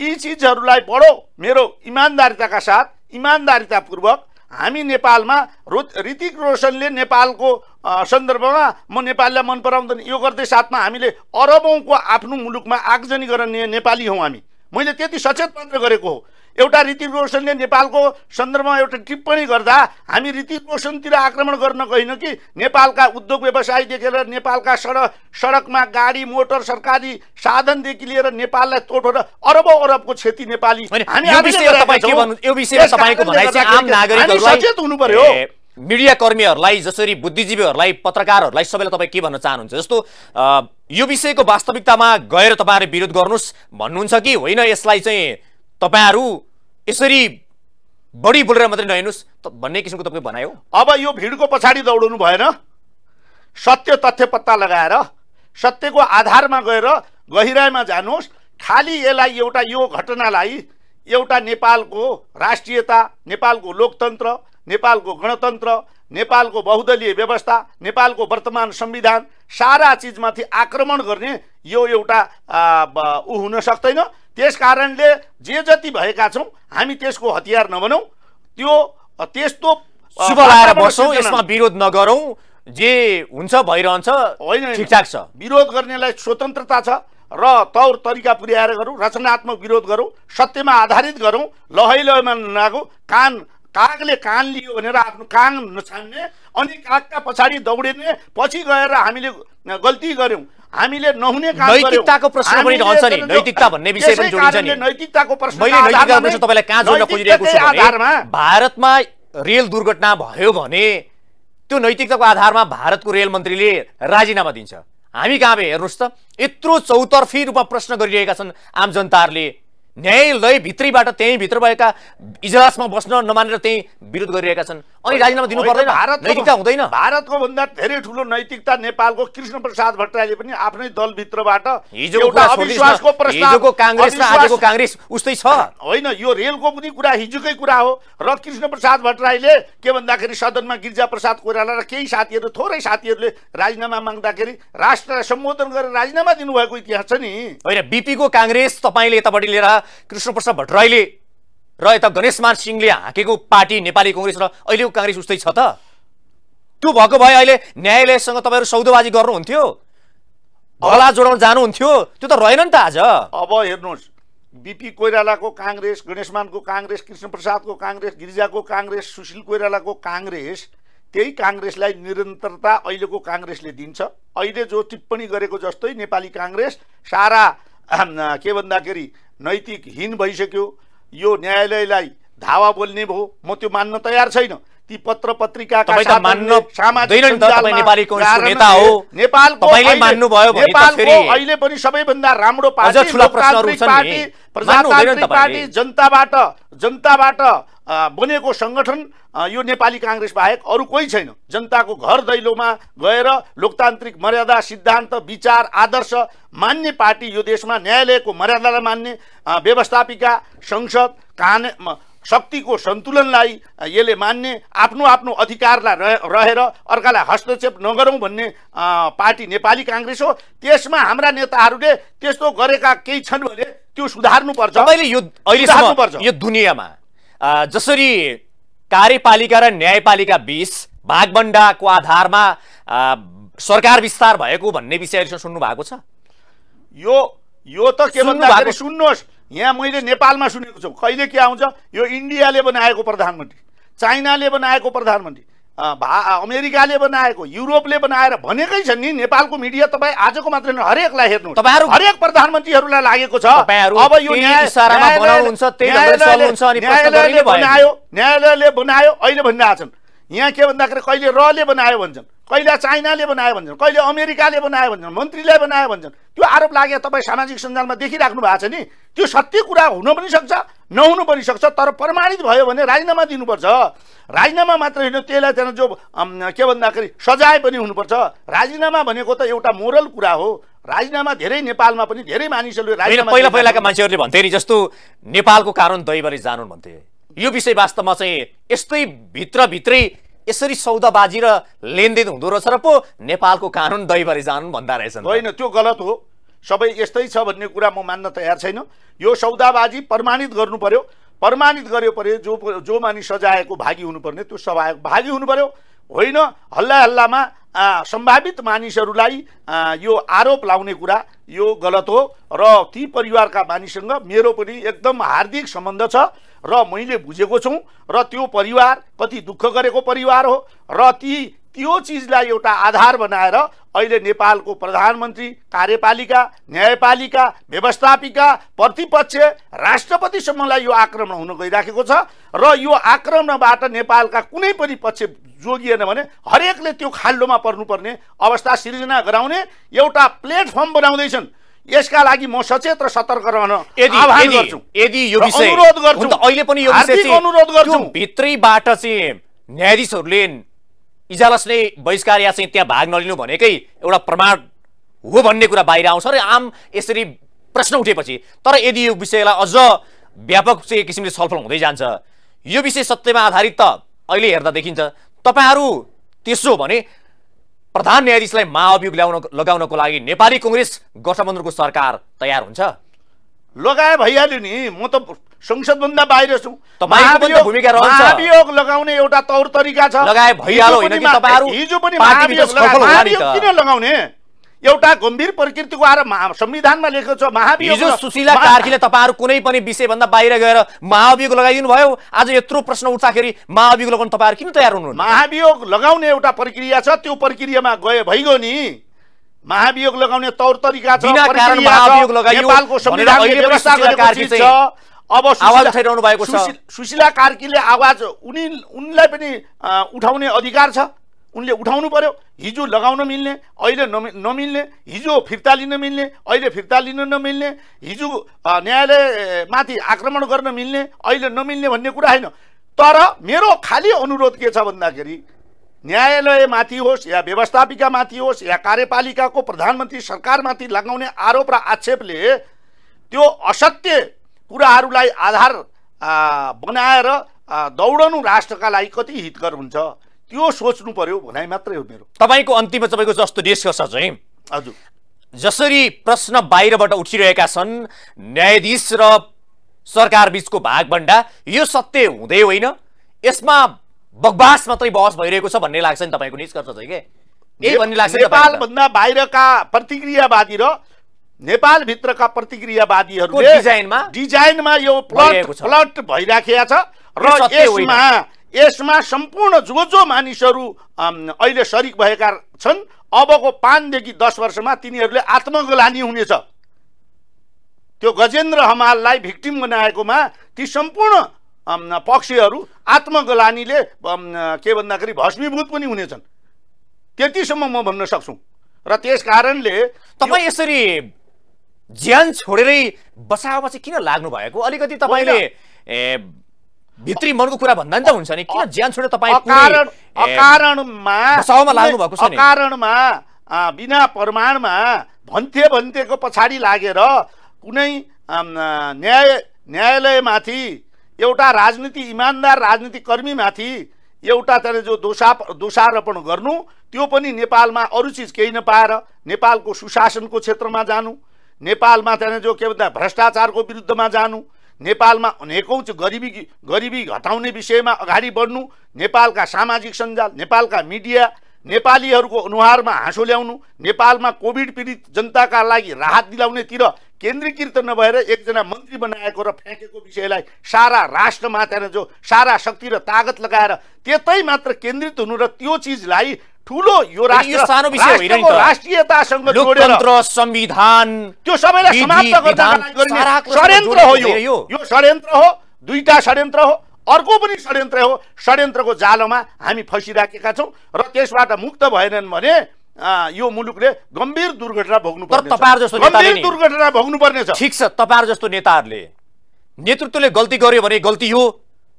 यी चिजहरूलाई बडो मेरो इमान्दारिताका साथ इमान्दारितापूर्वक हामी नेपालमा रो ऋतिक रोशनले नेपालको सन्दर्भमा म नेपाललाई मन पराउँदैन यो गर्दै साथमा हामीले अरबौँको आफ्नो मुलुकमा आगजनी गरेर नेपाली हौँ हामी मैले त्यति सचेत मात्र गरेको हो एउटा ऋतिक रोशनले नेपालको सन्दर्भमा एउटा टिप्पणी गर्दा हामी ऋतिक रोशनतिर आक्रमण गर्न गइन कि नेपालका उद्योग व्यवसाय देखेर नेपालका सडक सडकमा गाडी मोटर सरकारी साधनदेखि लिएर नेपाललाई तोडेर अरबौँ अरबको क्षति नेपाली सचेत हुनु पर्यो मिडिया कर्मीहरूलाई जसरी बुद्धिजीवीहरूलाई पत्रकारहरूलाई सबैलाई तपाईँ के भन्न चाहनुहुन्छ जस्तो यो विषयको वास्तविकतामा गएर तपाईँहरू विरोध गर्नुहोस् भन्नुहुन्छ कि होइन यसलाई चाहिँ तपाईँहरू यसरी बढी बोलेर मात्रै नहेर्नुहोस् त भन्ने किसिमको तपाईँको भनायो अब यो भिडको पछाडि दौडनु भएन सत्य तथ्य पत्ता लगाएर सत्यको आधारमा गएर गहिराइमा जानुहोस् खालि यसलाई एउटा यो घटनालाई एउटा नेपालको राष्ट्रियता नेपालको लोकतन्त्र नेपालको गणतन्त्र नेपालको बहुदलीय व्यवस्था नेपालको वर्तमान संविधान सारा चिजमाथि आक्रमण गर्ने यो एउटा ऊ हुन सक्दैन त्यस कारणले जे जति भएका छौँ हामी त्यसको हतियार नबनौँ त्यो त्यस्तो शुभ लाएर बसौँ यसमा विरोध नगरौँ जे हुन्छ भइरहन्छ होइन ठिकठाक छ विरोध गर्नेलाई स्वतन्त्रता छ र तौर तरिका पुर्याएर गरौँ रचनात्मक विरोध गरौँ सत्यमा आधारित गरौँ लहै लहमा नलागौँ कान कागले कान लियो भनेर आफ्नो कान नछान्ने अनि कागका पछाडि दौडिने पछि गएर हामीले गल्ती गऱ्यौँ हामीले नहुने काम नैतिकताको प्रश्न पनि रहन्छ नि नैतिकता भन्ने विषय पनि जोडिन्छ नि नैतिकताको प्रश्न मैले नैतिकताको प्रश्न तपाईलाई कहाँ जोड्न खोजिरहेको छु भने भारतमा रेल दुर्घटना भयो भने त्यो नैतिकताको आधारमा भारतको रेल मन्त्रीले राजीनामा दिन्छ हामी कहाँ हेर्नुहोस् त यत्रो चौतर्फी रूपमा प्रश्न गरिरहेका छन् आम जनताहरूले न्यायालय भित्रैबाट त्यहीँ भित्र भएका इजलासमा बस्न नमानेर त्यहीँ विरोध गरिरहेका छन् अनि राजीनामा दिनु पर्दैन नैतिकता हुँदैन भारतको भन्दा धेरै ठुलो नैतिकता नेपालको कृष्ण प्रसाद भट्टराईले पनि आफ्नै दलभित्रबाट हिजोको काङ्ग्रेस आजको काङ्ग्रेस उस्तै छ होइन यो रेलको पनि कुरा हिजोकै कुरा हो र कृष्ण प्रसाद भट्टराईले के भन्दाखेरि सदनमा गिरिजा प्रसाद कोइराला र केही साथीहरू थोरै साथीहरूले राजीनामा माग्दाखेरि राष्ट्रलाई सम्बोधन गरेर राजीनामा दिनुभएको इतिहास छ नि होइन बिपीको काङ्ग्रेस तपाईँले यतापट्टि लिएर कृष्णप्रसाद भट्टराईले र यता गणेशमान सिंहले हाँकेको पार्टी नेपाली कङ्ग्रेस र अहिलेको काङ्ग्रेस उस्तै छ त त्यो भएको भए अहिले न्यायालयसँग तपाईँहरू सौदोबाजी गर्नुहुन्थ्यो हला जोडाउन जानुहुन्थ्यो त्यो त रहेन नि त आज अब हेर्नुहोस् बिपी कोइरालाको काङ्ग्रेस गणेशमानको काङ्ग्रेस कृष्णप्रसादको काङ्ग्रेस गिरिजाको काङ्ग्रेस सुशील कोइरालाको काङ्ग्रेस त्यही काङ्ग्रेसलाई निरन्तरता अहिलेको काङ्ग्रेसले दिन्छ अहिले जो टिप्पणी गरेको जस्तै नेपाली काङ्ग्रेस सारा के भन्दाखेरि नैतिकहीन भइसक्यो यो न्यायालयलाई धावा बोल्ने भयो म त्यो मान्न तयार छैन ती पत्र पत्रिका अहिले पनि सबैभन्दा राम्रो पार्टी प्रजातान्त्रिक पार्टी जनताबाट जनताबाट बनेको सङ्गठन यो नेपाली काङ्ग्रेस बाहेक अरू कोही छैन जनताको घर दैलोमा गएर लोकतान्त्रिक मर्यादा सिद्धान्त विचार आदर्श मान्ने पार्टी यो देशमा न्यायालयको मर्यादालाई मान्ने व्यवस्थापिका संसद कान शक्तिको सन्तुलनलाई यसले मान्ने आफ्नो आफ्नो अधिकारलाई रहेर अर्कालाई हस्तक्षेप नगरौँ भन्ने पार्टी नेपाली काङ्ग्रेस हो त्यसमा हाम्रा नेताहरूले त्यस्तो गरेका केही छन् भने त्यो सुधार्नुपर्छ यो सुधार्नुपर्छ यो दुनियाँमा जसरी कार्यपालिका र न्यायपालिका बिच भागभन्डाको आधारमा सरकार विस्तार भएको भन्ने विषयहरू सुन्नु भएको छ यो यो त के भन्दा सुन्नुहोस् यहाँ मैले नेपालमा सुनेको छु कहिले के आउँछ यो इन्डियाले बनाएको प्रधानमन्त्री चाइनाले बनाएको प्रधानमन्त्री भा अमेरिकाले बनाएको युरोपले बनाएर भनेकै छन् नि नेपालको मिडिया तपाईँ आजको मात्र हरेकलाई हेर्नु तपाईँहरू हरेक प्रधानमन्त्रीहरूलाई लागेको छ अब यो न्यायालयले बनायो न्यायालयले बनायो अहिले भनिरहेछन् यहाँ के भन्दाखेरि कहिले रले बनायो भन्छन् कहिले चाइनाले बनायो भन्छन् कहिले अमेरिकाले बनायो भन्छन् मन्त्रीले बनायो भन्छन् त्यो आरोप लाग्यो तपाईँ सामाजिक सञ्जालमा देखिराख्नु भएको छ नि त्यो सत्य कुरा हुन पनि सक्छ नहुनु पनि सक्छ तर प्रमाणित भयो भने राजीनामा दिनुपर्छ राजीनामा मात्र होइन त्यसलाई त्यहाँ जो के भन्दाखेरि सजाय पनि हुनुपर्छ राजीनामा भनेको त एउटा मोरल कुरा हो राजीनामा धेरै नेपालमा पनि धेरै मानिसहरूले पहिला पहिलाका मान्छेहरूले भन्थे नि जस्तो नेपालको कारण दहीबारी जानु भन्थे यो विषय वास्तवमा चाहिँ यस्तै भित्रभित्रै यसरी सौदाबाजी र लेनदेन हुँदो रहेछ र पो नेपालको कानुन दैभरि जानु भन्दा रहेछ होइन त्यो गलत हो सबै यस्तै छ भन्ने कुरा म मान्न तयार छैन यो सौदाबाजी प्रमाणित गर्नु पर्यो प्रमाणित गर्यो पर्यो जो जो मानिस सजाएको भागी हुनुपर्ने त्यो सभा भागी हुनु पर्यो होइन हल्ला हल्लामा सम्भावित मानिसहरूलाई यो आरोप लाउने कुरा यो गलत हो र ती परिवारका मानिससँग मेरो पनि एकदम हार्दिक सम्बन्ध छ र मैले बुझेको छु र त्यो परिवार कति दुःख गरेको परिवार हो र ती त्यो चिजलाई एउटा आधार बनाएर अहिले नेपालको प्रधानमन्त्री कार्यपालिका न्यायपालिका व्यवस्थापिका प्रतिपक्ष राष्ट्रपतिसम्मलाई यो आक्रमण हुन गइराखेको छ र यो आक्रमणबाट नेपालका कुनै पनि पक्ष जोगिएन भने हरेकले त्यो खाल्डोमा पर्नुपर्ने अवस्था सिर्जना गराउने एउटा प्लेटफर्म बनाउँदैछन् यसका लागि म सचेत र सतर्क रहन आह्वान गर्छु यदि यो विषय अनुरोध गर्छु अहिले पनि यो विषय अनुरोध गर्छु भित्रैबाट चाहिँ न्यायाधीशहरूले इजालस नै बहिष्कार या चाहिँ त्यहाँ भाग नलिनु भनेकै एउटा प्रमाण हो भन्ने कुरा बाहिर आउँछ र आम यसरी प्रश्न उठेपछि तर यदि यो विषयलाई अझ व्यापक चाहिँ किसिमले छलफल हुँदै जान्छ यो विषय सत्यमा आधारित त अहिले हेर्दा देखिन्छ तपाईँहरू त्यसो भने प्रधान न्यायाधीशलाई महाअभियोग ल्याउन लगाउनको लागि नेपाली कङ्ग्रेस गठबन्धनको सरकार तयार हुन्छ लगाए भइहाल्यो नि म त संसदभन्दा बाहिर छु महाभियोग लगाउने एउटा तौर तरिका छ लगाए भइहाल्यो हिजो पनि किन लगाउने एउटा गम्भीर प्रकृतिको आएर संविधानमा लेखेको छ महाभियोग सुशीला कार्कीले तपाईँहरू कुनै पनि विषयभन्दा बाहिर गएर महाभियोग लगाइदिनु भयो आज यत्रो प्रश्न उठ्दाखेरि महाभियोग लगाउनु तपाईँहरू किन तयार हुनु महाभियोग लगाउने एउटा प्रक्रिया छ त्यो प्रक्रियामा गए भइगयो नि महाभियोग लगाउने तौर तरिका छ अब सुशीला कार्कीले आवाज उनी उनलाई पनि उठाउने अधिकार छ उनले उठाउनु पर्यो हिजो लगाउन मिल्ने अहिले नमि नमिल्ने हिजो फिर्ता लिन मिल्ने अहिले फिर्ता लिन नमिल्ने हिजो न्यायालयमाथि आक्रमण गर्न मिल्ने अहिले नमिल्ने भन्ने कुरा होइन तर मेरो खालि अनुरोध के छ भन्दाखेरि न्यायालयमाथि होस् या व्यवस्थापिकामाथि होस् या कार्यपालिकाको प्रधानमन्त्री सरकारमाथि लगाउने आरोप र आक्षेपले त्यो असत्य कुराहरूलाई आधार बनाएर दौडनु राष्ट्रका लागि कति हितकर हुन्छ त्यो सोच्नु पर्यो भनाइ मात्रै हो मेरो तपाईँको अन्तिममा तपाईँको जस्तो निष्कर्ष चाहिँ हजुर जसरी प्रश्न बाहिरबाट उठिरहेका छन् न्यायाधीश र सरकार बिचको भागभन्डा यो सत्य हुँदै होइन यसमा बकवास मात्रै बहस भइरहेको छ भन्ने लाग्छ नि तपाईँको निष्कर्ष चाहिँ के यही भन्ने लाग्छ नेपालभन्दा बाहिरका प्रतिक्रियावादी र नेपालभित्रका प्रतिक्रियावादीहरू डिजाइनमा डिजाइनमा यो प्लट प्लट भइराखेका छ र यसमा यसमा सम्पूर्ण जो जो मानिसहरू अहिले सरिक भएका छन् अबको पाँचदेखि दस वर्षमा तिनीहरूले आत्मग्लानी हुनेछ त्यो गजेन्द्र हमाललाई भिक्टिम बनाएकोमा ती सम्पूर्ण पक्षीहरू आत्मग्लानीले के भन्दाखेरि भस्मीभूत पनि हुनेछन् त्यतिसम्म म भन्न सक्छु र त्यस कारणले तपाईँ यसरी ज्यान छोडेरै बचावमा चाहिँ किन लाग्नु भएको अलिकति तपाईँले भित्री मनको कुरा भन्दा नि त हुन्छ नि किन ज्यान छोडेर तपाईँ अकारणमा लाग्नु भएको छ कारणमा बिना प्रमाणमा भन्थे भन्थेको पछाडि लागेर कुनै न्याय न्यायालयमाथि एउटा राजनीति इमान्दार राजनीतिकर्मीमाथि एउटा चाहिँ जो दोषा दोषारोपण गर्नु त्यो पनि नेपालमा अरू चिज केही नपाएर नेपालको सुशासनको क्षेत्रमा जानु नेपालमा चाहिँ जो के भन्दा भ्रष्टाचारको विरुद्धमा जानु नेपालमा अनेकौँ चाहिँ गरिबी गरिबी घटाउने विषयमा अगाडि बढ्नु नेपालका सामाजिक सञ्जाल नेपालका मिडिया नेपालीहरूको अनुहारमा हाँसो ल्याउनु नेपालमा कोभिड पीडित जनताका लागि राहत दिलाउनेतिर केन्द्रीकृत नभएर एकजना मन्त्री बनाएको र फ्याँकेको विषयलाई सारा राष्ट्रमा त्यहाँ जो सारा शक्ति र तागत लगाएर त्यतै मात्र केन्द्रित हुनु र त्यो चिजलाई ठुलो यो राष्ट्र सानो विषय होइन राष्ट्रियतासँग लोकतन्त्र संविधान त्यो सबैलाई समाप्त गर्न षड्यन्त्र हो यो यो षड्यन्त्र हो दुईटा षड्यन्त्र हो अर्को पनि षड्यन्त्र हो षड्यन्त्रको जालोमा हामी फसिराखेका छौँ र त्यसबाट मुक्त भएनन् भने यो मुलुकले गम्भीर दुर्घटना भोग्नु तर तपाईँहरू जस्तो गम्भीर दुर्घटना पर्नेछ ठिक छ तपाईँहरू जस्तो नेताहरूले नेतृत्वले गल्ती गर्यो भने गल्ती हो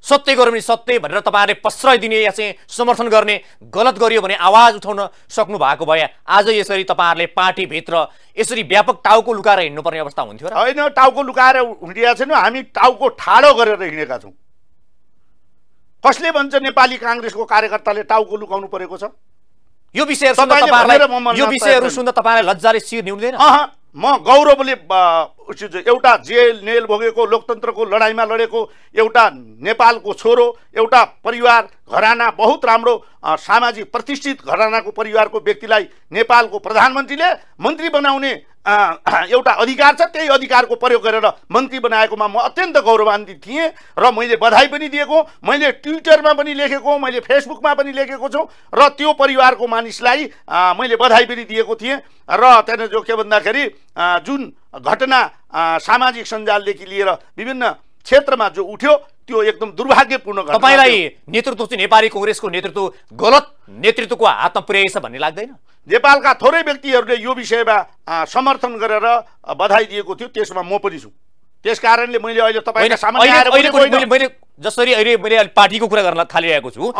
सत्य गर्यो भने सत्य भनेर तपाईँहरूले पश्रय दिने या चाहिँ समर्थन गर्ने गलत गरियो भने आवाज उठाउन सक्नु भएको भए आज यसरी तपाईँहरूले पार्टीभित्र यसरी व्यापक टाउको लुकाएर हिँड्नुपर्ने अवस्था हुन्थ्यो र होइन टाउको लुकाएर हिँडिरहेको छैन हामी टाउको ठाडो गरेर हिँडेका छौँ कसले भन्छ नेपाली काङ्ग्रेसको कार्यकर्ताले टाउको लुकाउनु परेको छ यो विषयहरू सुन्दा तपाईँहरूलाई लज्जाले शिर निउँदैन म गौरवले एउटा जेल नेल भोगेको लोकतन्त्रको लडाइँमा लडेको एउटा नेपालको छोरो एउटा परिवार घराना बहुत राम्रो सामाजिक प्रतिष्ठित घरानाको परिवारको व्यक्तिलाई नेपालको प्रधानमन्त्रीले मन्त्री बनाउने एउटा अधिकार छ त्यही अधिकारको प्रयोग गरेर मन्त्री बनाएकोमा म अत्यन्त गौरवान्वित थिएँ र मैले बधाई पनि दिएको मैले ट्विटरमा पनि लेखेको मैले फेसबुकमा पनि लेखेको छु र त्यो परिवारको मानिसलाई मैले बधाई पनि दिएको थिएँ र त्यहाँनिर जो के भन्दाखेरि जुन घटना सामाजिक सञ्जालदेखि लिएर विभिन्न क्षेत्रमा जो उठ्यो त्यो एकदम दुर्भाग्यपूर्ण तपाईँलाई नेतृत्व चाहिँ नेपाली कङ्ग्रेसको नेतृत्व गलत नेतृत्वको हातमा पुर्याएछ भन्ने लाग्दैन नेपालका थोरै व्यक्तिहरूले यो विषयमा समर्थन गरेर बधाई दिएको थियो त्यसमा म पनि छु त्यस कारणले मैले अहिले तपाईँ जसरी अहिले मैले पार्टीको कुरा गर्न थालिरहेको छु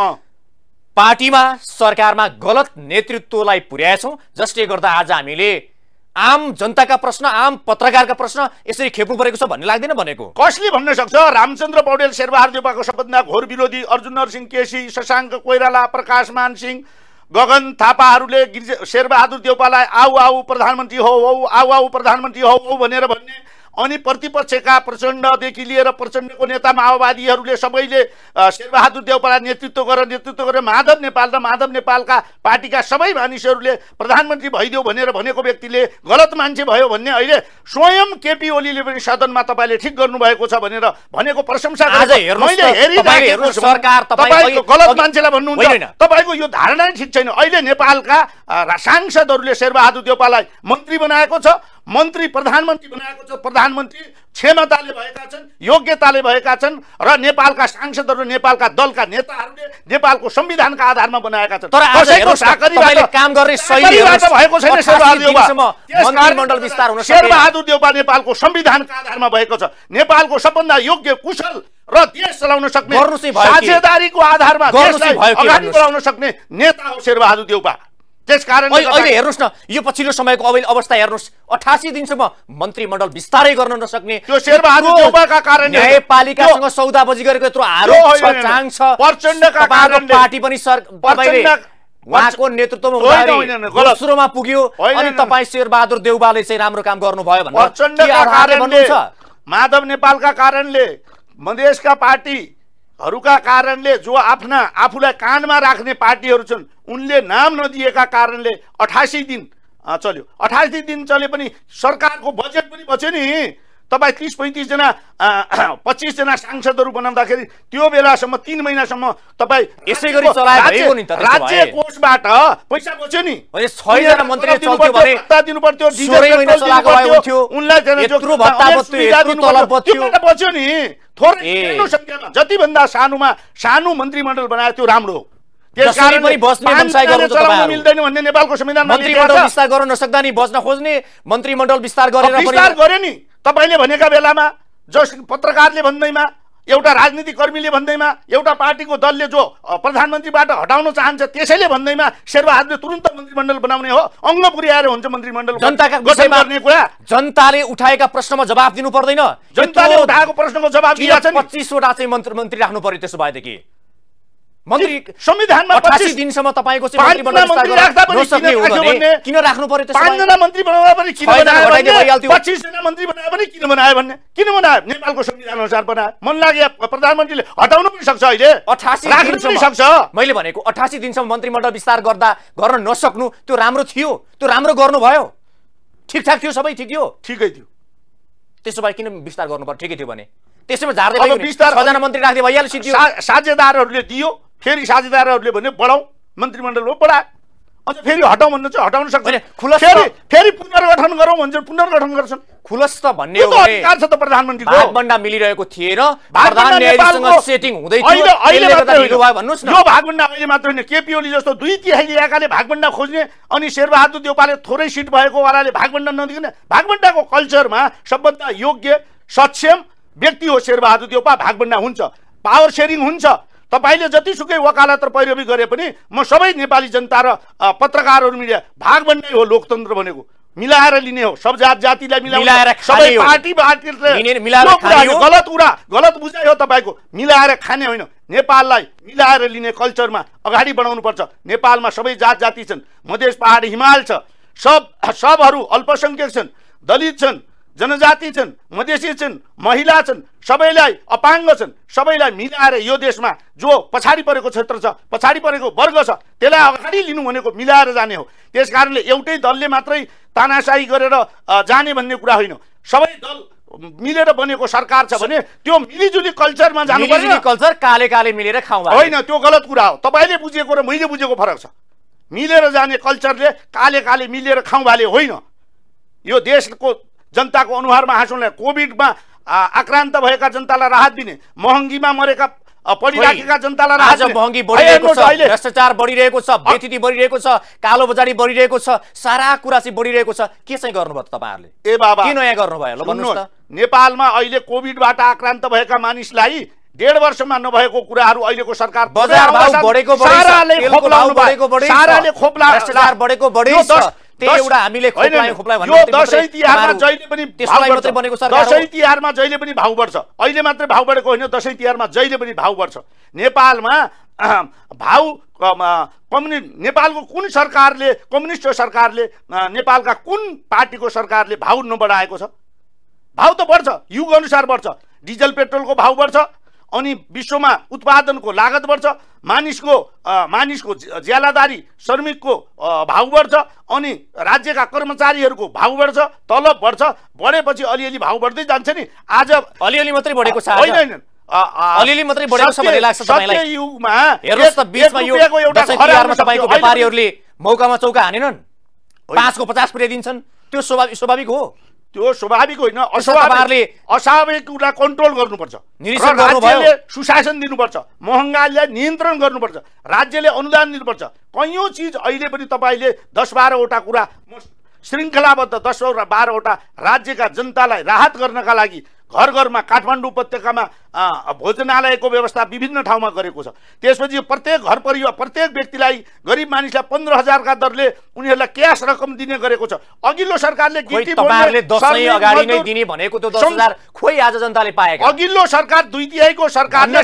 पार्टीमा सरकारमा गलत नेतृत्वलाई पुर्याएछौँ जसले गर्दा आज हामीले आम जनताका प्रश्न आम पत्रकारका प्रश्न यसरी खेप्नु परेको छ भन्ने लाग्दैन भनेको कसले भन्न सक्छ रामचन्द्र पौडेल शेरबहादुर देउपाको सबभन्दा घोर विरोधी अर्जुन नरसिंह केसी शशाङ्क कोइराला प्रकाश मान सिंह गगन थापाहरूले शेरबहादुर देउपालाई आऊ आऊ प्रधानमन्त्री हौ हौ आऊ आऊ प्रधानमन्त्री हौ हौ भनेर भन्ने अनि प्रतिपक्षका प्रचण्डदेखि लिएर प्रचण्डको नेता माओवादीहरूले सबैले शेरबहादुर देवपालाई नेतृत्व गरेर नेतृत्व गरेर माधव नेपाल र माधव नेपालका पार्टीका सबै मानिसहरूले प्रधानमन्त्री भइदियो भनेर भनेको व्यक्तिले गलत मान्छे भयो भन्ने अहिले स्वयं केपी ओलीले पनि सदनमा तपाईँले ठिक गर्नुभएको छ भनेर भनेको प्रशंसा गलत मान्छेलाई भन्नुहुन्छ तपाईँको यो धारणा नै ठिक छैन अहिले नेपालका सांसदहरूले शेरबहादुर देवपालाई मन्त्री बनाएको छ मन्त्री प्रधानमन्त्री बनाएको छ प्रधानमन्त्री क्षमताले भएका छन् योग्यताले भएका छन् र नेपालका सांसदहरू नेपालका दलका नेताहरूले नेपालको संविधानका आधारमा बनाएका छन् तर काम गर्ने भएको छैन शेरबहादुर विस्तार हुन शेरबहादुर देउपा नेपालको संविधानका आधारमा भएको छ नेपालको सबभन्दा योग्य कुशल र देश चलाउन सक्ने साझेदारीको आधारमा देशलाई अगाडि बढाउन सक्ने नेता हो शेरबहादुर देउपा त्यसकारण अहिले हेर्नुहोस् न यो पछिल्लो समयको अहिले अवस्था हेर्नुहोस् अठासी दिनसम्म मन्त्रीमण्डल विस्तारै गर्न नसक्ने न्यायपालिकासँग सौदाबाजी गरेको यत्रो आरोप पार्टी पनि उहाँको नेतृत्वमा सुरुमा पुग्यो अनि तपाईँ शेरबहादुर देउबाले चाहिँ राम्रो काम गर्नुभयो भनेर माधव नेपालका कारणले मधेसका पार्टी हरूका कारणले जो आफ्ना आफूलाई कानमा राख्ने पार्टीहरू छन् उनले नाम नदिएका कारणले अठासी दिन चल्यो अठासी दिन चले पनि सरकारको बजेट पनि बच्यो नि तपाईँ तिस पैँतिसजना पच्चिसजना सांसदहरू बनाउँदाखेरि त्यो बेलासम्म तिन महिनासम्म तपाईँ यसै गरी राज्य कोषबाट पैसा बच्यो नि भत्ता दिनु पर्थ्यो उनलाई बच्यो नि थोरै जति भन्दा सानोमा सानो मन्त्रीमण्डल बनाएको थियो राम्रो नेपालको संविधान मन्त्रीमण्डल विस्तार गर्न नसक्दा नि बस्न खोज्ने मन्त्रीमण्डल विस्तार गरेर विस्तार गर्यो नि तपाईँले भनेका बेलामा जस पत्रकारले भन्दैमा एउटा राजनीति कर्मीले भन्दैमा एउटा पार्टीको दलले जो प्रधानमन्त्रीबाट हटाउन चाहन्छ त्यसैले भन्दैमा शेरबहादुरले तुरन्त मन्त्रीमण्डल बनाउने हो अङ्ग पुर्याएर हुन्छ मन्त्रीमण्डल जनताका गर्ने कुरा जनताले उठाएका प्रश्नमा जवाब दिनु पर्दैन जनताले उठाएको प्रश्नको जवाब दिएका पच्चिसवटा चाहिँ मन्त्री मन्त्री राख्नु पर्यो त्यसो भएदेखि मन्त्री संविधानमा अठासी दिनसम्म तपाईँको किन राख्नु पर्यो पाँचजना मन्त्री बनाउँदा पनि किन बनायो पच्चिसजना मन्त्री बनायो भने किन बनायो भन्ने किन बनायो नेपालको संविधान अनुसार बनायो मन लाग्यो प्रधानमन्त्रीले हटाउनु पनि सक्छ अहिले अठासी सक्छ मैले भनेको अठासी दिनसम्म मन्त्रीमण्डल विस्तार गर्दा गर्न नसक्नु त्यो राम्रो थियो त्यो राम्रो गर्नुभयो ठिकठाक थियो सबै ठिक थियो ठिकै थियो त्यसो भए किन विस्तार गर्नु पर्यो ठिकै थियो भने त्यसैमा झार्दै छजना मन्त्री राख्दै भइहाल्यो साझेदारहरूले दियो फेरि साझेदारहरूले भन्यो बढाउँ मन्त्रीमण्डल हो बढा अझ फेरि हटाउँ भन्नु चाहिँ हटाउन सक्छ खुलस फेरि फेरि पुनर्गठन गरौँ भन्छ पुनर्गठन गर्छन् खुलस त भन्ने हो अधिकार छ त प्रधानमन्त्रीको भागभण्डा मिलिरहेको थिएन सेटिङ हुँदै थियो अहिले न यो भागभण्डा अहिले मात्र होइन केपी ओली जस्तो दुई तिहाई इलाकाले भागभण्डा खोज्ने अनि शेरबहादुर देउपाले थोरै सिट भएको वालाले भागभण्डा नदिकन भागभण्डाको कल्चरमा सबभन्दा योग्य सक्षम व्यक्ति हो शेरबहादुर देउपा भागभन्डा हुन्छ पावर सेयरिङ हुन्छ तपाईँले जतिसुकै वकालत र पैरवी गरे पनि म सबै नेपाली जनता र पत्रकारहरू मिडिया भाग बन्ने हो लोकतन्त्र भनेको मिलाएर लिने हो सब जात जातिलाई मिलाएर सबै पार्टी गलत कुरा गलत बुझाइ हो तपाईँको मिलाएर खाने होइन नेपाललाई मिलाएर लिने कल्चरमा अगाडि बढाउनु पर्छ नेपालमा सबै जात जाति छन् मधेस पहाड हिमाल छ सब सबहरू अल्पसङ्ख्यक छन् दलित छन् जनजाति छन् मधेसी छन् महिला छन् सबैलाई अपाङ्ग छन् सबैलाई मिलाएर यो देशमा जो पछाडि परेको क्षेत्र छ पछाडि परेको वर्ग छ त्यसलाई अगाडि लिनु भनेको मिलाएर जाने हो त्यस कारणले एउटै दलले मात्रै तानासाही गरेर जाने भन्ने कुरा होइन सबै दल मिलेर बनेको सरकार छ भने त्यो मिलिजुली कल्चरमा जानु कल्चर काले काले मिलेर खाउँ होइन त्यो गलत कुरा हो तपाईँले बुझेको र मैले बुझेको फरक छ मिलेर जाने कल्चरले काले काले मिलेर खाउँ भाले होइन यो देशको जनताको अनुहारमा हाँसोले कोभिडमा आक्रान्त भएका जनतालाई राहत दिने महँगीमा मरेका पढिराखेका जनतालाई राहत महँगी बढिरहेको छ भ्रष्टाचार बढिरहेको छ व्यतिथि बढिरहेको छ कालो बजारी बढिरहेको छ सारा कुरा चाहिँ बढिरहेको छ के चाहिँ गर्नुभयो तपाईँहरूले ए बाबा के नयाँ गर्नुभयो नेपालमा अहिले कोभिडबाट आक्रान्त भएका मानिसलाई डेढ वर्षमा नभएको कुराहरू अहिलेको सरकार बजार बढेको बढेको बढेको तिहारमा जहिले पनि भाउ बढ्छ अहिले मात्रै भाउ बढेको होइन दसैँ तिहारमा जहिले पनि भाउ बढ्छ नेपालमा भाउ कम्युनि नेपालको कुन सरकारले कम्युनिस्ट सरकारले नेपालका कुन पार्टीको सरकारले भाउ नबढाएको छ भाउ त बढ्छ युग अनुसार बढ्छ डिजल पेट्रोलको भाउ बढ्छ अनि विश्वमा उत्पादनको लागत बढ्छ मानिसको मानिसको ज्यालादारी श्रमिकको भाउ बढ्छ अनि राज्यका कर्मचारीहरूको भाउ बढ्छ तलब बढ्छ बढेपछि अलिअलि भाउ बढ्दै जान्छ नि आज अलिअलि मात्रै बढेको छ होइन अलिअलि मात्रै बढेको छ भन्ने लाग्छ तपाईँलाई व्यापारीहरूले मौकामा चौका हानेनन् पाँचको पचास पुर्याइदिन्छन् त्यो स्वाभाविक स्वाभाविक हो त्यो स्वाभाविक होइन अस्वाभाविक कुरा कन्ट्रोल गर्नुपर्छ राज्यले सुशासन दिनुपर्छ महँगाईलाई नियन्त्रण गर्नुपर्छ राज्यले अनुदान दिनुपर्छ कैयौँ चिज अहिले पनि तपाईँले दस बाह्रवटा कुरा श्रृङ्खलाबद्ध दसवटा बाह्रवटा राज्यका जनतालाई राहत गर्नका लागि घर घरमा काठमाडौँ उपत्यकामा भोजनालयको व्यवस्था विभिन्न ठाउँमा गरेको छ त्यसपछि प्रत्येक घर परिवार प्रत्येक व्यक्तिलाई गरिब मानिसलाई पन्ध्र हजारका दरले उनीहरूलाई क्यास रकम दिने गरेको छ अघिल्लो सरकारले अघिल्लो सरकार दुई तिहाईको सरकारले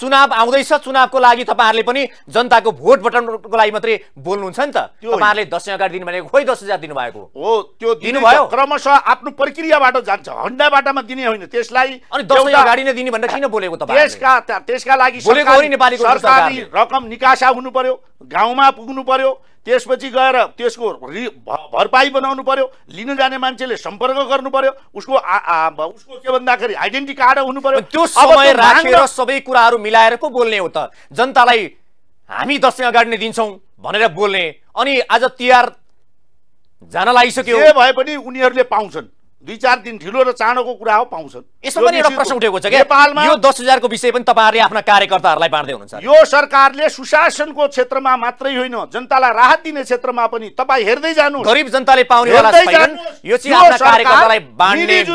चुनाव आउँदैछ चुनावको लागि तपाईँहरूले पनि जनताको भोट बटनको लागि मात्रै बोल्नुहुन्छ नि त तपाईँहरूले दसैँ अगाडि दिनु भनेको खोइ दस हजार दिनुभएको हो त्यो दिनुभयो क्रमशः आफ्नो प्रक्रिया बाटो जान्छ हन्डा बाटामा दिने होइन त्यसलाई अगाडि नै दिने भनेर किन बोलेको त्यसका त्यसका लागि सरकारी रकम निकासा हुनु पर्यो गाउँमा पुग्नु पर्यो त्यसपछि गएर त्यसको रि भरपाई बनाउनु पर्यो लिन जाने मान्छेले सम्पर्क गर्नु पर्यो उसको आ, आ, उसको के भन्दाखेरि आइडेन्टिटी कार्ड हुनु पर्यो त्यो समय राखेर सबै कुराहरू मिलाएर पो बोल्ने हो त जनतालाई हामी दसैँ अगाडि नै दिन्छौँ भनेर बोल्ने अनि आज तिहार जान लागिसक्यो भए पनि उनीहरूले पाउँछन् दुई चार दिन ढिलो र चाँडोको कुरा हो पाउँछन् यसमा पनि एउटा प्रश्न उठेको छ नेपालमा यो दस हजारको विषय पनि तपाईँहरूले आफ्ना कार्यकर्ताहरूलाई बाँड्दै हुनुहुन्छ यो सरकारले सुशासनको क्षेत्रमा मात्रै होइन जनतालाई राहत दिने क्षेत्रमा पनि तपाईँ हेर्दै जानु गरिब जनताले पाउने यो चाहिँ कार्यकर्तालाई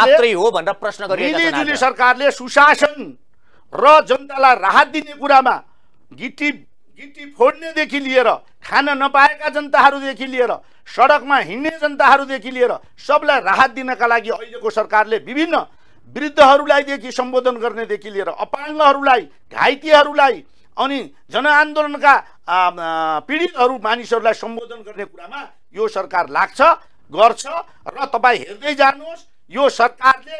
मात्रै हो भनेर प्रश्न गरिरहेको सरकारले सुशासन र जनतालाई राहत दिने कुरामा गिटी गिटी फोड्नेदेखि लिएर खान नपाएका जनताहरूदेखि लिएर सडकमा हिँड्ने जनताहरूदेखि लिएर सबलाई राहत दिनका लागि अहिलेको सरकारले विभिन्न वृद्धहरूलाईदेखि सम्बोधन गर्नेदेखि लिएर अपाङ्गहरूलाई घाइतेहरूलाई अनि जनआन्दोलनका पीडितहरू मानिसहरूलाई सम्बोधन गर्ने कुरामा यो सरकार लाग्छ गर्छ र तपाईँ हेर्दै जानुहोस् यो सरकारले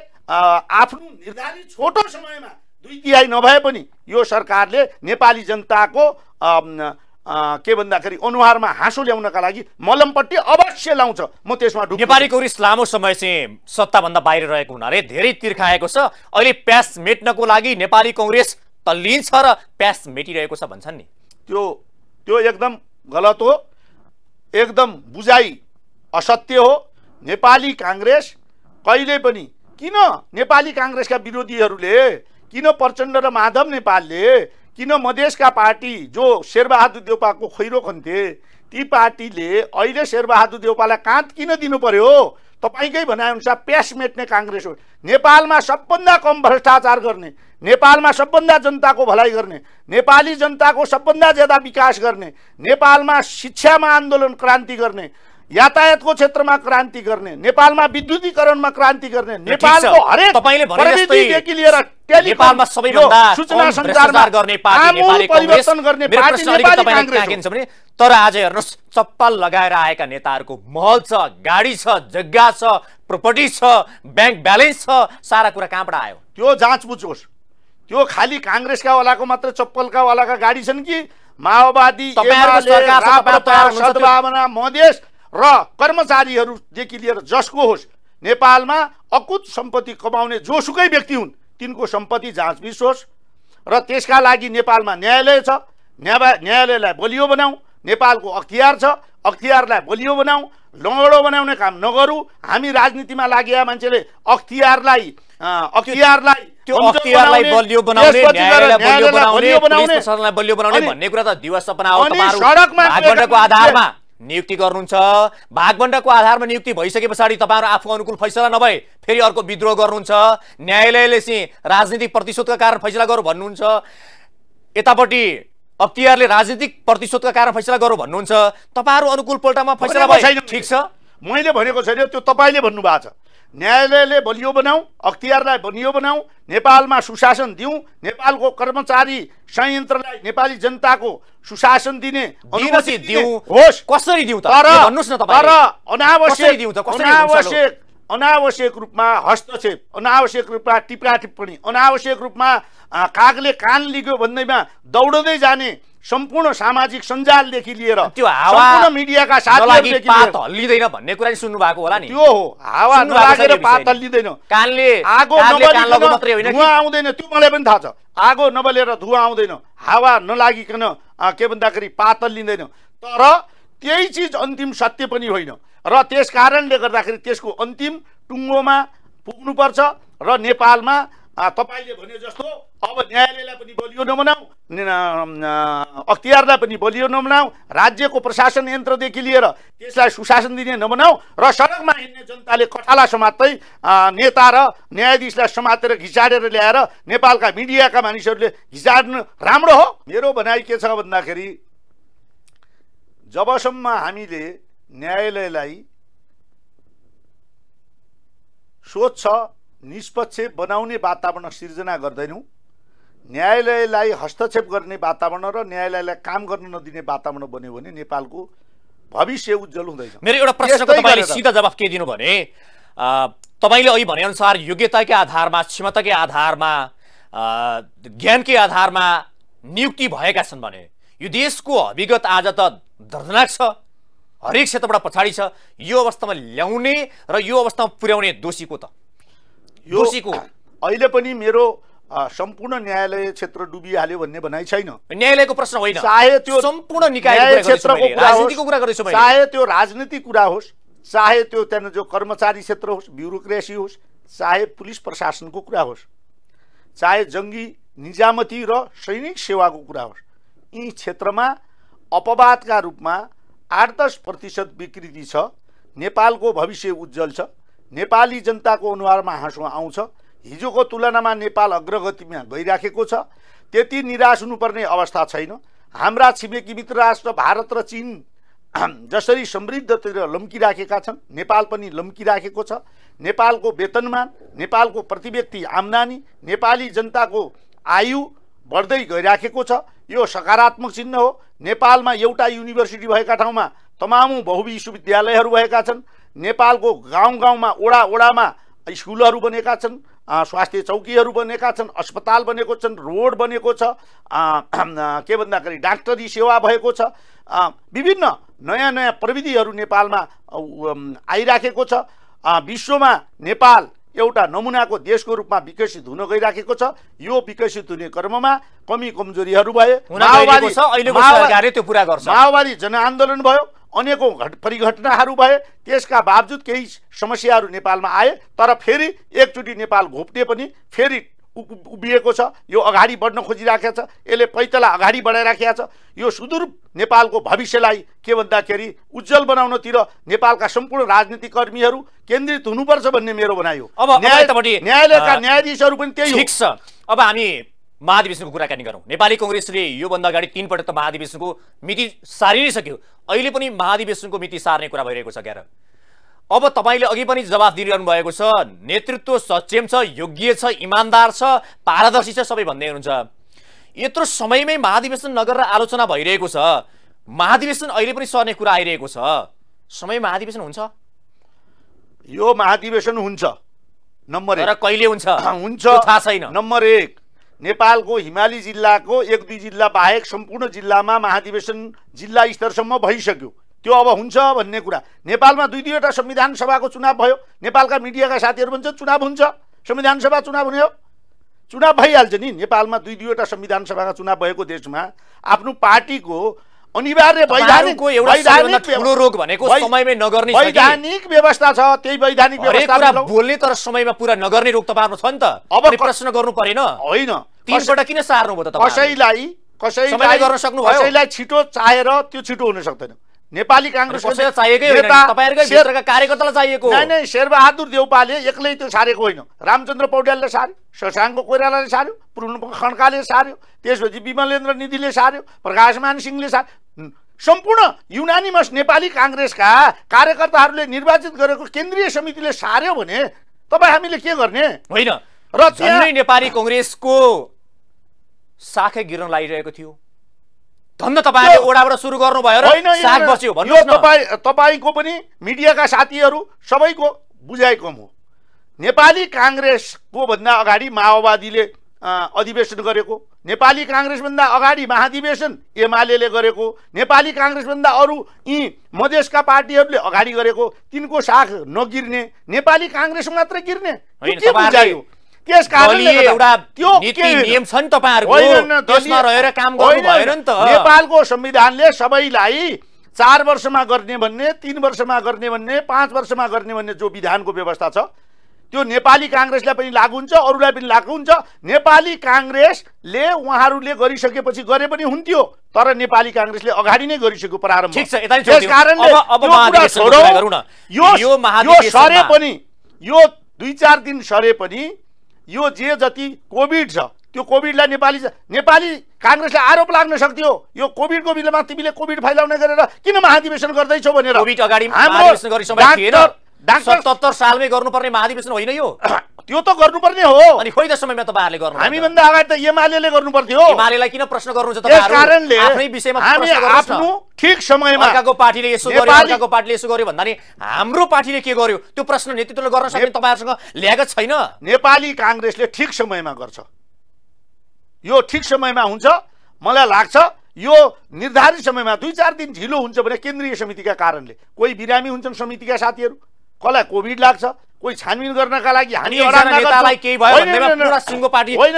आफ्नो निर्धारित छोटो समयमा दुई तिहाई नभए पनि यो सरकारले नेपाली जनताको के भन्दाखेरि अनुहारमा हाँसो ल्याउनका लागि मलमपट्टि अवश्य लाउँछ म त्यसमा नेपाली रिस लामो समय चाहिँ सत्ताभन्दा बाहिर रहेको हुनाले धेरै तिर्खाएको छ अहिले प्यास मेट्नको लागि नेपाली कङ्ग्रेस तल्लीन छ र प्यास मेटिरहेको छ भन्छन् नि त्यो त्यो एकदम गलत हो एकदम बुझाइ असत्य हो नेपाली काङ्ग्रेस कहिले पनि किन नेपाली काङ्ग्रेसका विरोधीहरूले किन प्रचण्ड र माधव नेपालले किन मधेसका पार्टी जो शेरबहादुर देउपाको खैरो खन्थे ती पार्टीले अहिले शेरबहादुर देउपालाई काँध किन दिनु पर्यो तपाईँकै भनाइअनुसार प्यास मेट्ने काङ्ग्रेस हो नेपालमा सबभन्दा कम भ्रष्टाचार गर्ने नेपालमा सबभन्दा जनताको भलाइ गर्ने नेपाली जनताको सबभन्दा ज्यादा विकास गर्ने नेपालमा शिक्षामा आन्दोलन क्रान्ति गर्ने यातायातको क्षेत्रमा क्रान्ति गर्ने नेपालमा विद्युतीकरणमा क्रान्ति गर्ने नेपालको हरेक प्रविधिदेखि लिएर नेपालमा सबैभन्दा सूचना सञ्चारमा गर्ने पार्टी तर आज हेर्नुहोस् चप्पल लगाएर आएका नेताहरूको महल छ गाडी छ जग्गा छ प्रोपर्टी छ ब्याङ्क ब्यालेन्स छ सारा कुरा कहाँबाट आयो त्यो जाँच बुझोस् त्यो खालि काङ्ग्रेसका वालाको मात्र चप्पलका वालाका गाडी छन् कि माओवादी सद्भावना मधेस र कर्मचारीहरूदेखि लिएर जसको होस् नेपालमा अकुत सम्पत्ति कमाउने जोसुकै व्यक्ति हुन् तिनको सम्पत्ति जाँच होस् र त्यसका लागि नेपालमा न्यायालय छ न्याय न्यायालयलाई बलियो बनाऊ नेपालको अख्तियार छ अख्तियारलाई बलियो बनाऊ लडो बनाउने काम नगरौँ हामी राजनीतिमा लागेका मान्छेले अख्तियारलाई अख्तियारलाई त्यो अख्तियारलाई बलियो बनाउने बलियो बनाउने बलियो बनाउने भन्ने कुरा त दिवस सपना हो आधारमा नियुक्ति गर्नुहुन्छ भागभण्डको आधारमा नियुक्ति भइसके पछाडि तपाईँहरू आफू अनुकूल फैसला नभए फेरि अर्को विद्रोह गर्नुहुन्छ न्यायालयले चाहिँ राजनीतिक प्रतिशोधका कारण फैसला गरौँ भन्नुहुन्छ यतापट्टि अख्तियारले राजनीतिक प्रतिशोधका कारण फैसला गरौँ भन्नुहुन्छ तपाईँहरू अनुकूल पल्टामा फैसला भए ठिक छ मैले भनेको छैन त्यो तपाईँले भन्नुभएको छ न्यायालयले बलियो बनाऊ अख्तियारलाई बलियो बनाऊ नेपालमा सुशासन दिउँ नेपालको कर्मचारी संयन्त्रलाई नेपाली जनताको सुशासन दिने अनुमति दिउँ होस् कसरी दिउँ तर तर अनावश्यक अनावश्यक अनावश्यक रूपमा हस्तक्षेप अनावश्यक रूपमा टिप्रा टिप्पणी अनावश्यक रूपमा कागले कान लिग्यो भन्दैमा दौडँदै जाने सम्पूर्ण सामाजिक सञ्जालदेखि लिएर त्यो हावा मिडियाका साथीहरूदेखि पात हल्लिँदैन भन्ने कुरा सुन्नु भएको होला नि त्यो हो हावा नलागेर पात हल्लिँदैन कानले आगो नबलेर धुवा आउँदैन त्यो मलाई पनि थाहा छ आगो नबलेर धुवा आउँदैन हावा नलागिकन के भन्दाखेरि पात हल्लिँदैन तर त्यही चिज अन्तिम सत्य पनि होइन र त्यस कारणले गर्दाखेरि त्यसको अन्तिम टुङ्गोमा पुग्नुपर्छ र नेपालमा तपाईँले भने जस्तो अब न्यायालयलाई पनि बलियो नबनाऊ अख्तियारलाई पनि बलियो नबनाऊ राज्यको प्रशासन यन्त्रदेखि लिएर त्यसलाई सुशासन दिने नबनाऊ र सडकमा हिँड्ने जनताले कठाला समात्दै नेता र न्यायाधीशलाई समातेर घिचाडेर ल्याएर नेपालका मिडियाका मानिसहरूले घिचाड्नु राम्रो हो मेरो भनाइ के छ भन्दाखेरि जबसम्म हामीले न्यायालयलाई सोच्छ निष्पक्ष बनाउने वातावरण सिर्जना गर्दैनौँ न्यायालयलाई हस्तक्षेप गर्ने वातावरण र न्यायालयलाई काम गर्न नदिने वातावरण बन्यो भने नेपालको भविष्य उज्जवल हुँदैन मेरो एउटा प्रश्नको तपाईँले सिधा जवाफ के दिनु भने तपाईँले अहिले भनेअनुसार योग्यताकै आधारमा क्षमताकै आधारमा ज्ञानकै आधारमा नियुक्ति भएका छन् भने यो देशको विगत आज त दर्दनाक छ हरेक क्षेत्रबाट पछाडि छ यो अवस्थामा ल्याउने र यो अवस्थामा पुर्याउने दोषीको त अहिले पनि मेरो सम्पूर्ण न्यायालय क्षेत्र डुबिहाल्यो भन्ने भनाइ छैन न्यायालयको प्रश्न होइन चाहे त्यो सम्पूर्ण निकाय क्षेत्रको कुरा गर्दैछु चाहे त्यो राजनीतिक कुरा होस् चाहे त्यो त्यहाँनिर जो कर्मचारी क्षेत्र होस् ब्युरोक्रेसी होस् चाहे पुलिस प्रशासनको कुरा होस् चाहे जङ्गी निजामती र सैनिक सेवाको कुरा होस् यी क्षेत्रमा अपवादका रूपमा आठ दस प्रतिशत विकृति छ नेपालको भविष्य उज्जवल छ नेपाली जनताको अनुहारमा हाँसो आउँछ हिजोको तुलनामा नेपाल अग्रगतिमा गइराखेको छ त्यति निराश हुनुपर्ने अवस्था छैन हाम्रा छिमेकी मित्र राष्ट्र भारत र चिन जसरी समृद्धतिर लम्किराखेका छन् नेपाल पनि लम्किराखेको छ नेपालको वेतनमान नेपालको प्रतिव्यक्ति व्यक्ति आम्दानी नेपाली जनताको आयु बढ्दै गइराखेको छ यो सकारात्मक चिन्ह हो नेपालमा एउटा युनिभर्सिटी भएका ठाउँमा तमामु बहुविश्वविद्यालयहरू भएका छन् नेपालको गाउँ गाउँमा ओडा ओडामा स्कुलहरू बनेका छन् स्वास्थ्य चौकीहरू बनेका छन् अस्पताल बनेको छन् रोड बनेको छ के भन्दाखेरि डाक्टरी सेवा भएको छ विभिन्न नयाँ नयाँ प्रविधिहरू नेपालमा आइराखेको छ विश्वमा नेपाल एउटा नमुनाको देशको रूपमा विकसित हुन गइराखेको छ यो विकसित हुने क्रममा कमी कमजोरीहरू भए माओवादी जनआन्दोलन भयो अनेकौँ घट परिघटनाहरू भए त्यसका बावजुद केही समस्याहरू नेपालमा आए तर फेरि एकचोटि नेपाल घोप्टे पनि फेरि उभिएको छ यो अगाडि बढ्न खोजिराखेको छ यसले पैतला अगाडि बढाइराखेको छ यो सुदूर नेपालको भविष्यलाई के भन्दाखेरि उज्जवल बनाउनतिर नेपालका सम्पूर्ण राजनीति कर्मीहरू केन्द्रित हुनुपर्छ भन्ने मेरो भनाइ हो अब न्यायालयका न्यायाधीशहरू पनि त्यही छ अब हामी महाधिवेशनको कुराकानी गरौँ नेपाली कङ्ग्रेसले योभन्दा अगाडि तिनपटक त महाधिवेशनको मिति सारि नै सक्यो अहिले पनि महाधिवेशनको मिति सार्ने कुरा भइरहेको छ क्यार अब तपाईँले अघि पनि जवाफ दिइरहनु भएको छ नेतृत्व सक्षम छ योग्य छ इमान्दार छ पारदर्शी छ सबै भन्दै हुनुहुन्छ यत्रो समयमै महाधिवेशन नगरेर आलोचना भइरहेको छ महाधिवेशन अहिले पनि सर्ने कुरा आइरहेको छ समय महाधिवेशन हुन्छ यो महाधिवेशन हुन्छ नम्बर कहिले हुन्छ हुन्छ थाहा छैन नम्बर एक को हिमाली को एक दुई जिला बाहेक जिला में महाधिवेशन जिला स्तरसम भईसक्यो तो अब होने भन्ने कुरा में दुई दुईवटा संविधान को चुनाव भयो का मीडिया का साथी चुनाव हो संविधान सभा चुनाव होने चुनाव भैया नि दुई दुईवटा संविधान सभा का चुनाव भएको आपको पार्टी को अनिवार्य वैधानिक एउटा ठुलो रोग भनेको समयमै नगर्ने वैधानिक व्यवस्था छ त्यही वैधानिक व्यवस्था बोल्ने तर समयमा पूरा नगर्ने रोग तपाईँहरू छ नि त अब प्रश्न गर्नु परेन होइन तिनबाट किन सार्नु भयो त कसैलाई कसैलाई गर्न सक्नु कसैलाई छिटो चाहेर त्यो छिटो हुन सक्दैन नेपाली काङ्ग्रेसको कार्यकर्तालाई चाहिएको नै नै शेरबहादुर देउपाले एक्लै त्यो सारेको होइन रामचन्द्र पौड्यालले सार्यो शशाङ्क कोइरालाले सार्यो पूर्ण खड्काले सार्यो त्यसपछि विमलेन्द्र निधिले सार्यो प्रकाशमान सिंहले सार सम्पूर्ण युनानिमस नेपाली काङ्ग्रेसका कार्यकर्ताहरूले निर्वाचित गरेको केन्द्रीय समितिले सार्यो भने तपाईँ हामीले के गर्ने होइन र नेपाली कङ्ग्रेसको साखै गिर्न लागिरहेको थियो धन्न तपाईँले ओडाबाट सुरु गर्नुभयो साग बस्यो भन्नु तपाईँ तपाईँको पनि मिडियाका साथीहरू सबैको बुझाइ कम हो नेपाली काङ्ग्रेसको भन्दा अगाडि माओवादीले अधिवेशन गरेको नेपाली काङ्ग्रेसभन्दा अगाडि महाधिवेशन एमाले गरेको नेपाली काङ्ग्रेसभन्दा अरू यी मधेसका पार्टीहरूले अगाडि गरेको तिनको साख नगिर्ने नेपाली काङ्ग्रेस मात्र गिर्ने त्यस कारणले एउटा त्यो नियम छ नि तपाईँहरूको नेपालको संविधानले सबैलाई चार वर्षमा गर्ने भन्ने तिन वर्षमा गर्ने भन्ने पाँच वर्षमा गर्ने भन्ने जो विधानको व्यवस्था छ त्यो नेपाली काङ्ग्रेसलाई पनि लागु हुन्छ अरूलाई पनि लागु हुन्छ नेपाली काङ्ग्रेसले उहाँहरूले गरिसकेपछि गरे पनि हुन्थ्यो तर नेपाली काङ्ग्रेसले अगाडि नै गरिसक्यो प्रारम्भ यो सरे पनि यो दुई चार दिन सरे पनि यो जे जति कोभिड छ त्यो कोभिडलाई नेपाली नेपाली काङ्ग्रेसले आरोप लाग्न सक्थ्यो यो कोभिडको बिलमा तिमीले कोभिड फैलाउने गरेर किन महाधिवेशन गर्दैछौ भनेर कोभिड अगाडि सालमै गर्नुपर्ने महाधिवेशन होइन यो त्यो त गर्नुपर्ने हो अनि खोइ त समयमा तपाईँहरूले गर्नु हामीभन्दा अगाडि त एमाले गर्नुपर्थ्यो हो एमालेलाई किन प्रश्न गर्नु कारणले आफ्नै विषयमा हामी आफ्नो ठिक समयमा अर्काको पार्टीले यसो गर्यो अर्काको पार्टीले यसो गर्यो भन्दा नि हाम्रो पार्टीले के गर्यो त्यो प्रश्न नेतृत्वले गर्न सक्ने तपाईँहरूसँग ल्याएको छैन नेपाली काङ्ग्रेसले ठिक समयमा गर्छ यो ठिक समयमा हुन्छ मलाई लाग्छ यो निर्धारित समयमा दुई चार दिन ढिलो हुन्छ भने केन्द्रीय समितिका कारणले कोही बिरामी हुन्छन् समितिका साथीहरू कसलाई कोभिड लाग्छ कोही छानबिन गर्नका लागि हामी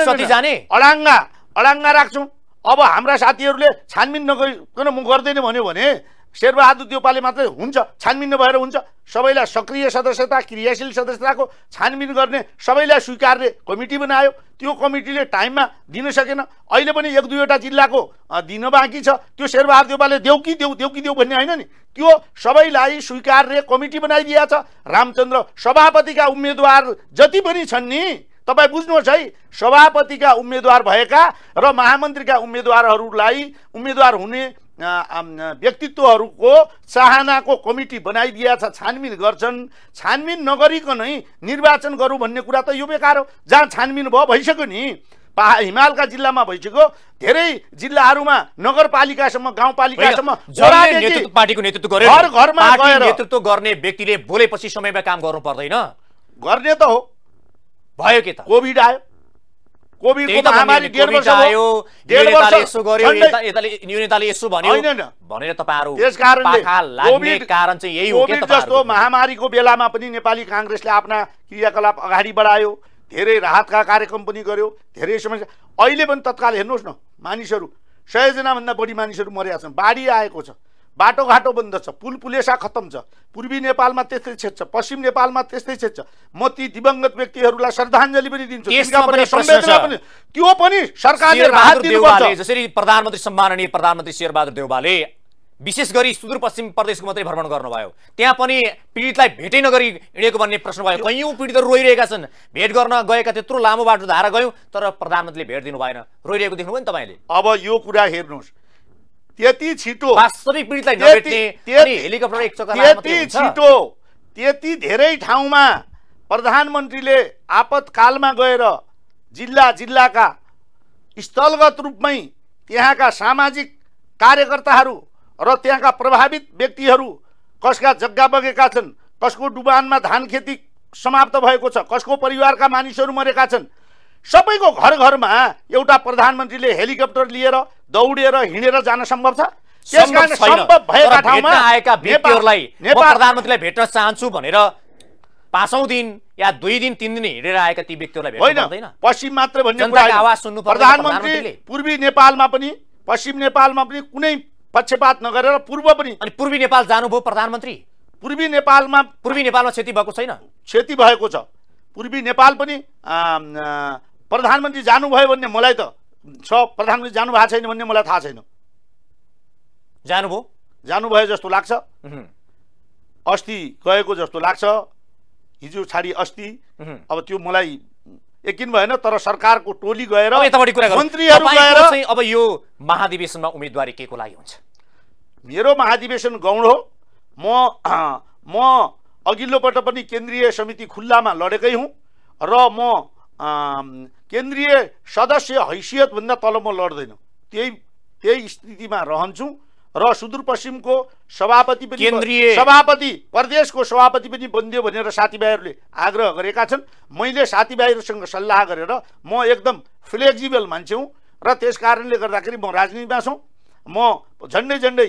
अडाङ्गा अडाङ्गा राख्छौँ अब हाम्रा साथीहरूले छानबिन नगरिकन म गर्दैन भन्यो भने शेरबहादुर देउपाले मात्रै हुन्छ छानबिन नभएर हुन्छ सबैलाई सक्रिय सदस्यता क्रियाशील सदस्यताको छानबिन गर्ने सबैलाई स्वीकार्ने कमिटी बनायो त्यो कमिटीले टाइममा दिन सकेन अहिले पनि एक दुईवटा जिल्लाको दिन बाँकी छ त्यो शेरबहादुर देउपाले देउ कि देऊ देउ कि देऊ भन्ने होइन नि त्यो सबैलाई स्वीकार्ने कमिटी बनाइदिया छ रामचन्द्र सभापतिका उम्मेदवार जति पनि छन् नि तपाईँ बुझ्नुहोस् है सभापतिका उम्मेदवार भएका र महामन्त्रीका उम्मेदवारहरूलाई उम्मेदवार हुने व्यक्तित्वहरूको चाहनाको कमिटी बनाइदिया छ छानबिन गर्छन् छानबिन नगरिकनै निर्वाचन गरौँ भन्ने कुरा त यो बेकार हो जहाँ छानबिन भयो भइसक्यो नि पहा हिमालका जिल्लामा भइसक्यो धेरै जिल्लाहरूमा नगरपालिकासम्म गाउँपालिकासम्म पार्टीको नेतृत्व घर घरमा गएर नेतृत्व गर्ने व्यक्तिले बोलेपछि समयमा काम गर्नु पर्दैन गर्ने त हो भयो के त कोभिड आयो कोभिडको महामारी डेढ वर्ष आयो डेढ वर्ष यसो गर्यो यताले न्यूनताले यसो भन्यो भनेर तपाईँहरू त्यसकारणले कोभिड कारण चाहिँ यही हो कोभिड जस्तो महामारीको बेलामा पनि नेपाली काङ्ग्रेसले आफ्ना क्रियाकलाप अगाडि बढायो धेरै राहतका कार्यक्रम पनि गर्यो धेरै समस्या अहिले पनि तत्काल हेर्नुहोस् न मानिसहरू सयजनाभन्दा बढी मानिसहरू मरेका छन् बाढी आएको छ बाटोघाटो बन्द छ पुल पुलेसा खत्तम छ पूर्वी नेपालमा त्यस्तै क्षेत्र छ पश्चिम नेपालमा त्यस्तै क्षेत्र छ म ती दिवंगत व्यक्तिहरूलाई श्रद्धाञ्जली पनि दिन्छु त्यो पनि सरकारले जसरी प्रधानमन्त्री सम्माननीय प्रधानमन्त्री शेरबहादुर देवालले विशेष गरी सुदूरपश्चिम प्रदेशको मात्रै भ्रमण गर्नुभयो त्यहाँ पनि पीडितलाई भेटै नगरी हिँडेको भन्ने प्रश्न भयो कैयौँ पीडितहरू रोइरहेका छन् भेट गर्न गएका त्यत्रो लामो बाटो धारा गयौँ तर प्रधानमन्त्रीले भेट दिनु भएन रोइरहेको देख्नुभयो नि तपाईँले अब यो कुरा हेर्नुहोस् त्यति छिटो वास्तविक पीडितलाई नभेट्ने अनि हेलिकप्टर एक त्यति छिटो त्यति धेरै ठाउँमा प्रधानमन्त्रीले आपतकालमा गएर जिल्ला जिल्लाका स्थलगत रूपमै त्यहाँका सामाजिक कार्यकर्ताहरू र त्यहाँका प्रभावित व्यक्तिहरू कसका जग्गा बगेका छन् कसको डुबानमा धान खेती समाप्त भएको छ कसको परिवारका मानिसहरू मरेका छन् सबैको घर घरमा एउटा प्रधानमन्त्रीले हेलिकप्टर लिएर दौडिएर हिँडेर जान सम्भव छ आएका व्यक्तिहरूलाई प्रधानमन्त्रीलाई भेट्न चाहन्छु भनेर पाँचौँ दिन या दुई दिन तिन दिन हिँडेर आएका ती व्यक्तिहरूलाई होइन पश्चिम मात्र भन्ने आवाज सुन्नु प्रधानमन्त्री पूर्वी नेपालमा पनि पश्चिम नेपालमा पनि कुनै पक्षपात नगरेर पूर्व पनि अनि पूर्वी नेपाल जानुभयो प्रधानमन्त्री पूर्वी नेपालमा पूर्वी नेपालमा क्षति भएको छैन क्षति भएको छ पूर्वी नेपाल पनि प्रधानमन्त्री जानुभयो भन्ने मलाई त छ प्रधानमन्त्री भएको छैन भन्ने मलाई थाहा छैन जानुभयो जानुभयो जस्तो लाग्छ अस्ति गएको जस्तो लाग्छ हिजो छाडी अस्ति अब त्यो मलाई यकिन भएन तर सरकारको टोली गएर मन्त्रीहरू गएर अब यो महाधिवेशनमा उम्मेदवारी के को लागि हुन्छ मेरो महाधिवेशन गौण हो म म अघिल्लोपल्ट पनि केन्द्रीय समिति खुल्लामा लडेकै हुँ र म केन्द्रीय सदस्य हैसियतभन्दा तल म लड्दैन त्यही त्यही स्थितिमा रहन्छु र सुदूरपश्चिमको सभापति पनि केन्द्रीय सभापति प्रदेशको सभापति पनि बनिदियो भनेर साथीभाइहरूले आग्रह गरेका छन् मैले साथीभाइहरूसँग सल्लाह गरेर म एकदम फ्लेक्जिबल मान्छे हुँ र त्यस कारणले गर्दाखेरि म राजनीतिमा छु म झन्डै झन्डै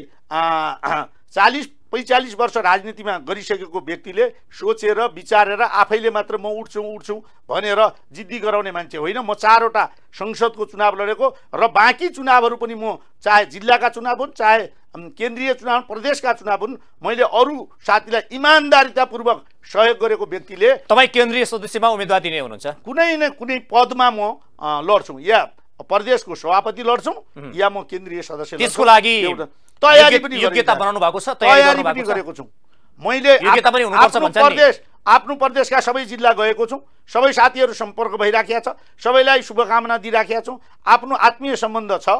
चालिस पैँचालिस वर्ष राजनीतिमा गरिसकेको व्यक्तिले सोचेर विचारेर आफैले मात्र म उठ्छु उठ्छु भनेर जिद्दी गराउने मान्छे होइन म चारवटा संसदको चुनाव लडेको र बाँकी चुनावहरू पनि म चाहे जिल्लाका चुनाव हुन् चाहे केन्द्रीय चुनाव प्रदेशका चुनाव हुन् मैले अरू साथीलाई इमान्दारितापूर्वक सहयोग गरेको व्यक्तिले तपाईँ केन्द्रीय सदस्यमा उम्मेदवार दिने हुनुहुन्छ कुनै न कुनै पदमा म लड्छु या प्रदेशको सभापति लड्छौँ या म केन्द्रीय सदस्य त्यसको लागि तयारी पनि योग्यता बनाउनु भएको छ तयारी पनि गरेको मैले प्रदेश आफ्नो प्रदेशका सबै जिल्ला गएको छु सबै साथीहरू सम्पर्क भइराखेका छ सबैलाई शुभकामना दिइराखेका छौँ आफ्नो आत्मीय सम्बन्ध छ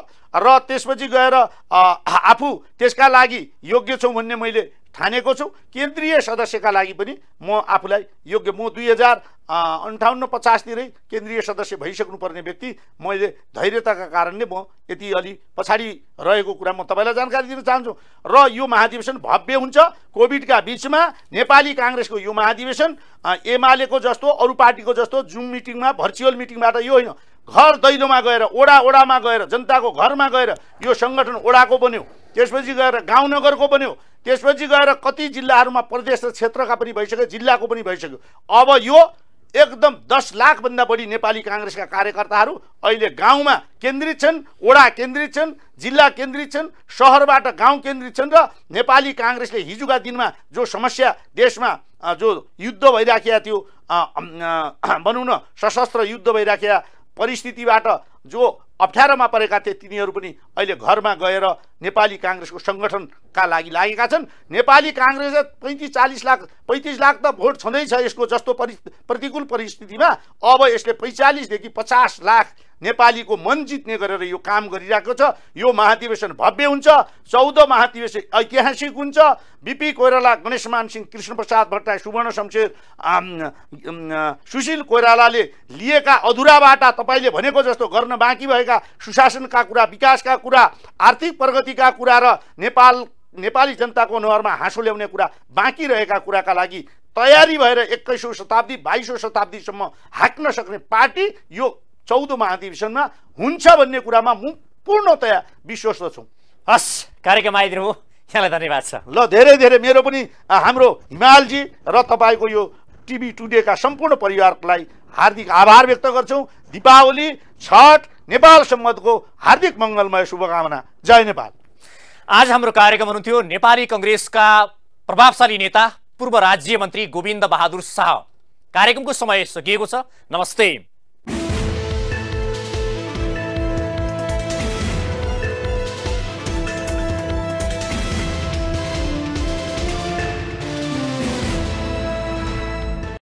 र त्यसपछि गएर आफू त्यसका लागि योग्य छौँ भन्ने मैले ठानेको छु केन्द्रीय सदस्यका लागि पनि म आफूलाई योग्य म दुई हजार अन्ठाउन्न पचासतिरै केन्द्रीय सदस्य भइसक्नुपर्ने व्यक्ति मैले धैर्यताका कारणले म यति अलि पछाडि रहेको कुरा म तपाईँलाई जानकारी दिन चाहन्छु र यो महाधिवेशन भव्य हुन्छ कोभिडका बिचमा नेपाली काङ्ग्रेसको यो महाधिवेशन एमालेको जस्तो अरू पार्टीको जस्तो जुम मिटिङमा भर्चुअल मिटिङबाट यो होइन घर दैलोमा गएर ओडा ओडामा गएर जनताको घरमा गएर यो सङ्गठन ओडाको बन्यो त्यसपछि गएर गाउँ नगरको बन्यो त्यसपछि गएर कति जिल्लाहरूमा प्रदेश र क्षेत्रका पनि भइसक्यो जिल्लाको पनि भइसक्यो अब यो एकदम दस लाखभन्दा बढी नेपाली काङ्ग्रेसका कार्यकर्ताहरू अहिले गाउँमा केन्द्रित छन् ओडा केन्द्रित छन् जिल्ला केन्द्रित छन् सहरबाट गाउँ केन्द्रित छन् र नेपाली काङ्ग्रेसले हिजोका दिनमा जो समस्या देशमा जो युद्ध भइराखेका थियो भनौँ न सशस्त्र युद्ध भइराखेका परिस्थितिबाट जो अप्ठ्यारोमा परेका थिए तिनीहरू पनि अहिले घरमा गएर नेपाली काङ्ग्रेसको सङ्गठनका लागि लागेका छन् नेपाली काङ्ग्रेस पैँतिस चालिस लाख पैँतिस लाख त भोट छँदैछ यसको जस्तो परि प्रतिकूल परिस्थितिमा अब यसले पैँचालिसदेखि पचास लाख नेपालीको मन जित्ने गरेर यो काम गरिरहेको छ यो महाधिवेशन भव्य हुन्छ चौध महाधिवेशन ऐतिहासिक हुन्छ बिपी कोइराला गणेशमान सिंह कृष्णप्रसाद भट्टराई सुवर्ण शमशेर सुशील कोइरालाले लिएका अधुराबाट तपाईँले भनेको जस्तो गर्न बाँकी भएको गरेका सुशासनका कुरा विकासका कुरा आर्थिक प्रगतिका कुरा र नेपाल नेपाली जनताको अनुहारमा हाँसो ल्याउने कुरा बाँकी रहेका कुराका लागि तयारी भएर एक्काइसौँ शताब्दी बाइसौँ शताब्दीसम्म हाँक्न सक्ने पार्टी यो चौध महाधिवेशनमा हुन्छ भन्ने कुरामा म पूर्णतया विश्वस्त छु हस् कार्यक्रम आइदिनु यहाँलाई धन्यवाद छ ल धेरै धेरै मेरो पनि हाम्रो हिमालजी र तपाईँको यो टिभी टुडेका सम्पूर्ण परिवारलाई हार्दिक आभार व्यक्त गर्छौँ दिपावली छठ नेपाल सम्मतको हार्दिक मङ्गलमय शुभकामना जय नेपाल आज हाम्रो कार्यक्रम हुनुहुन्थ्यो नेपाली कङ्ग्रेसका प्रभावशाली नेता पूर्व राज्य मन्त्री गोविन्द बहादुर शाह कार्यक्रमको समय सकिएको छ नमस्ते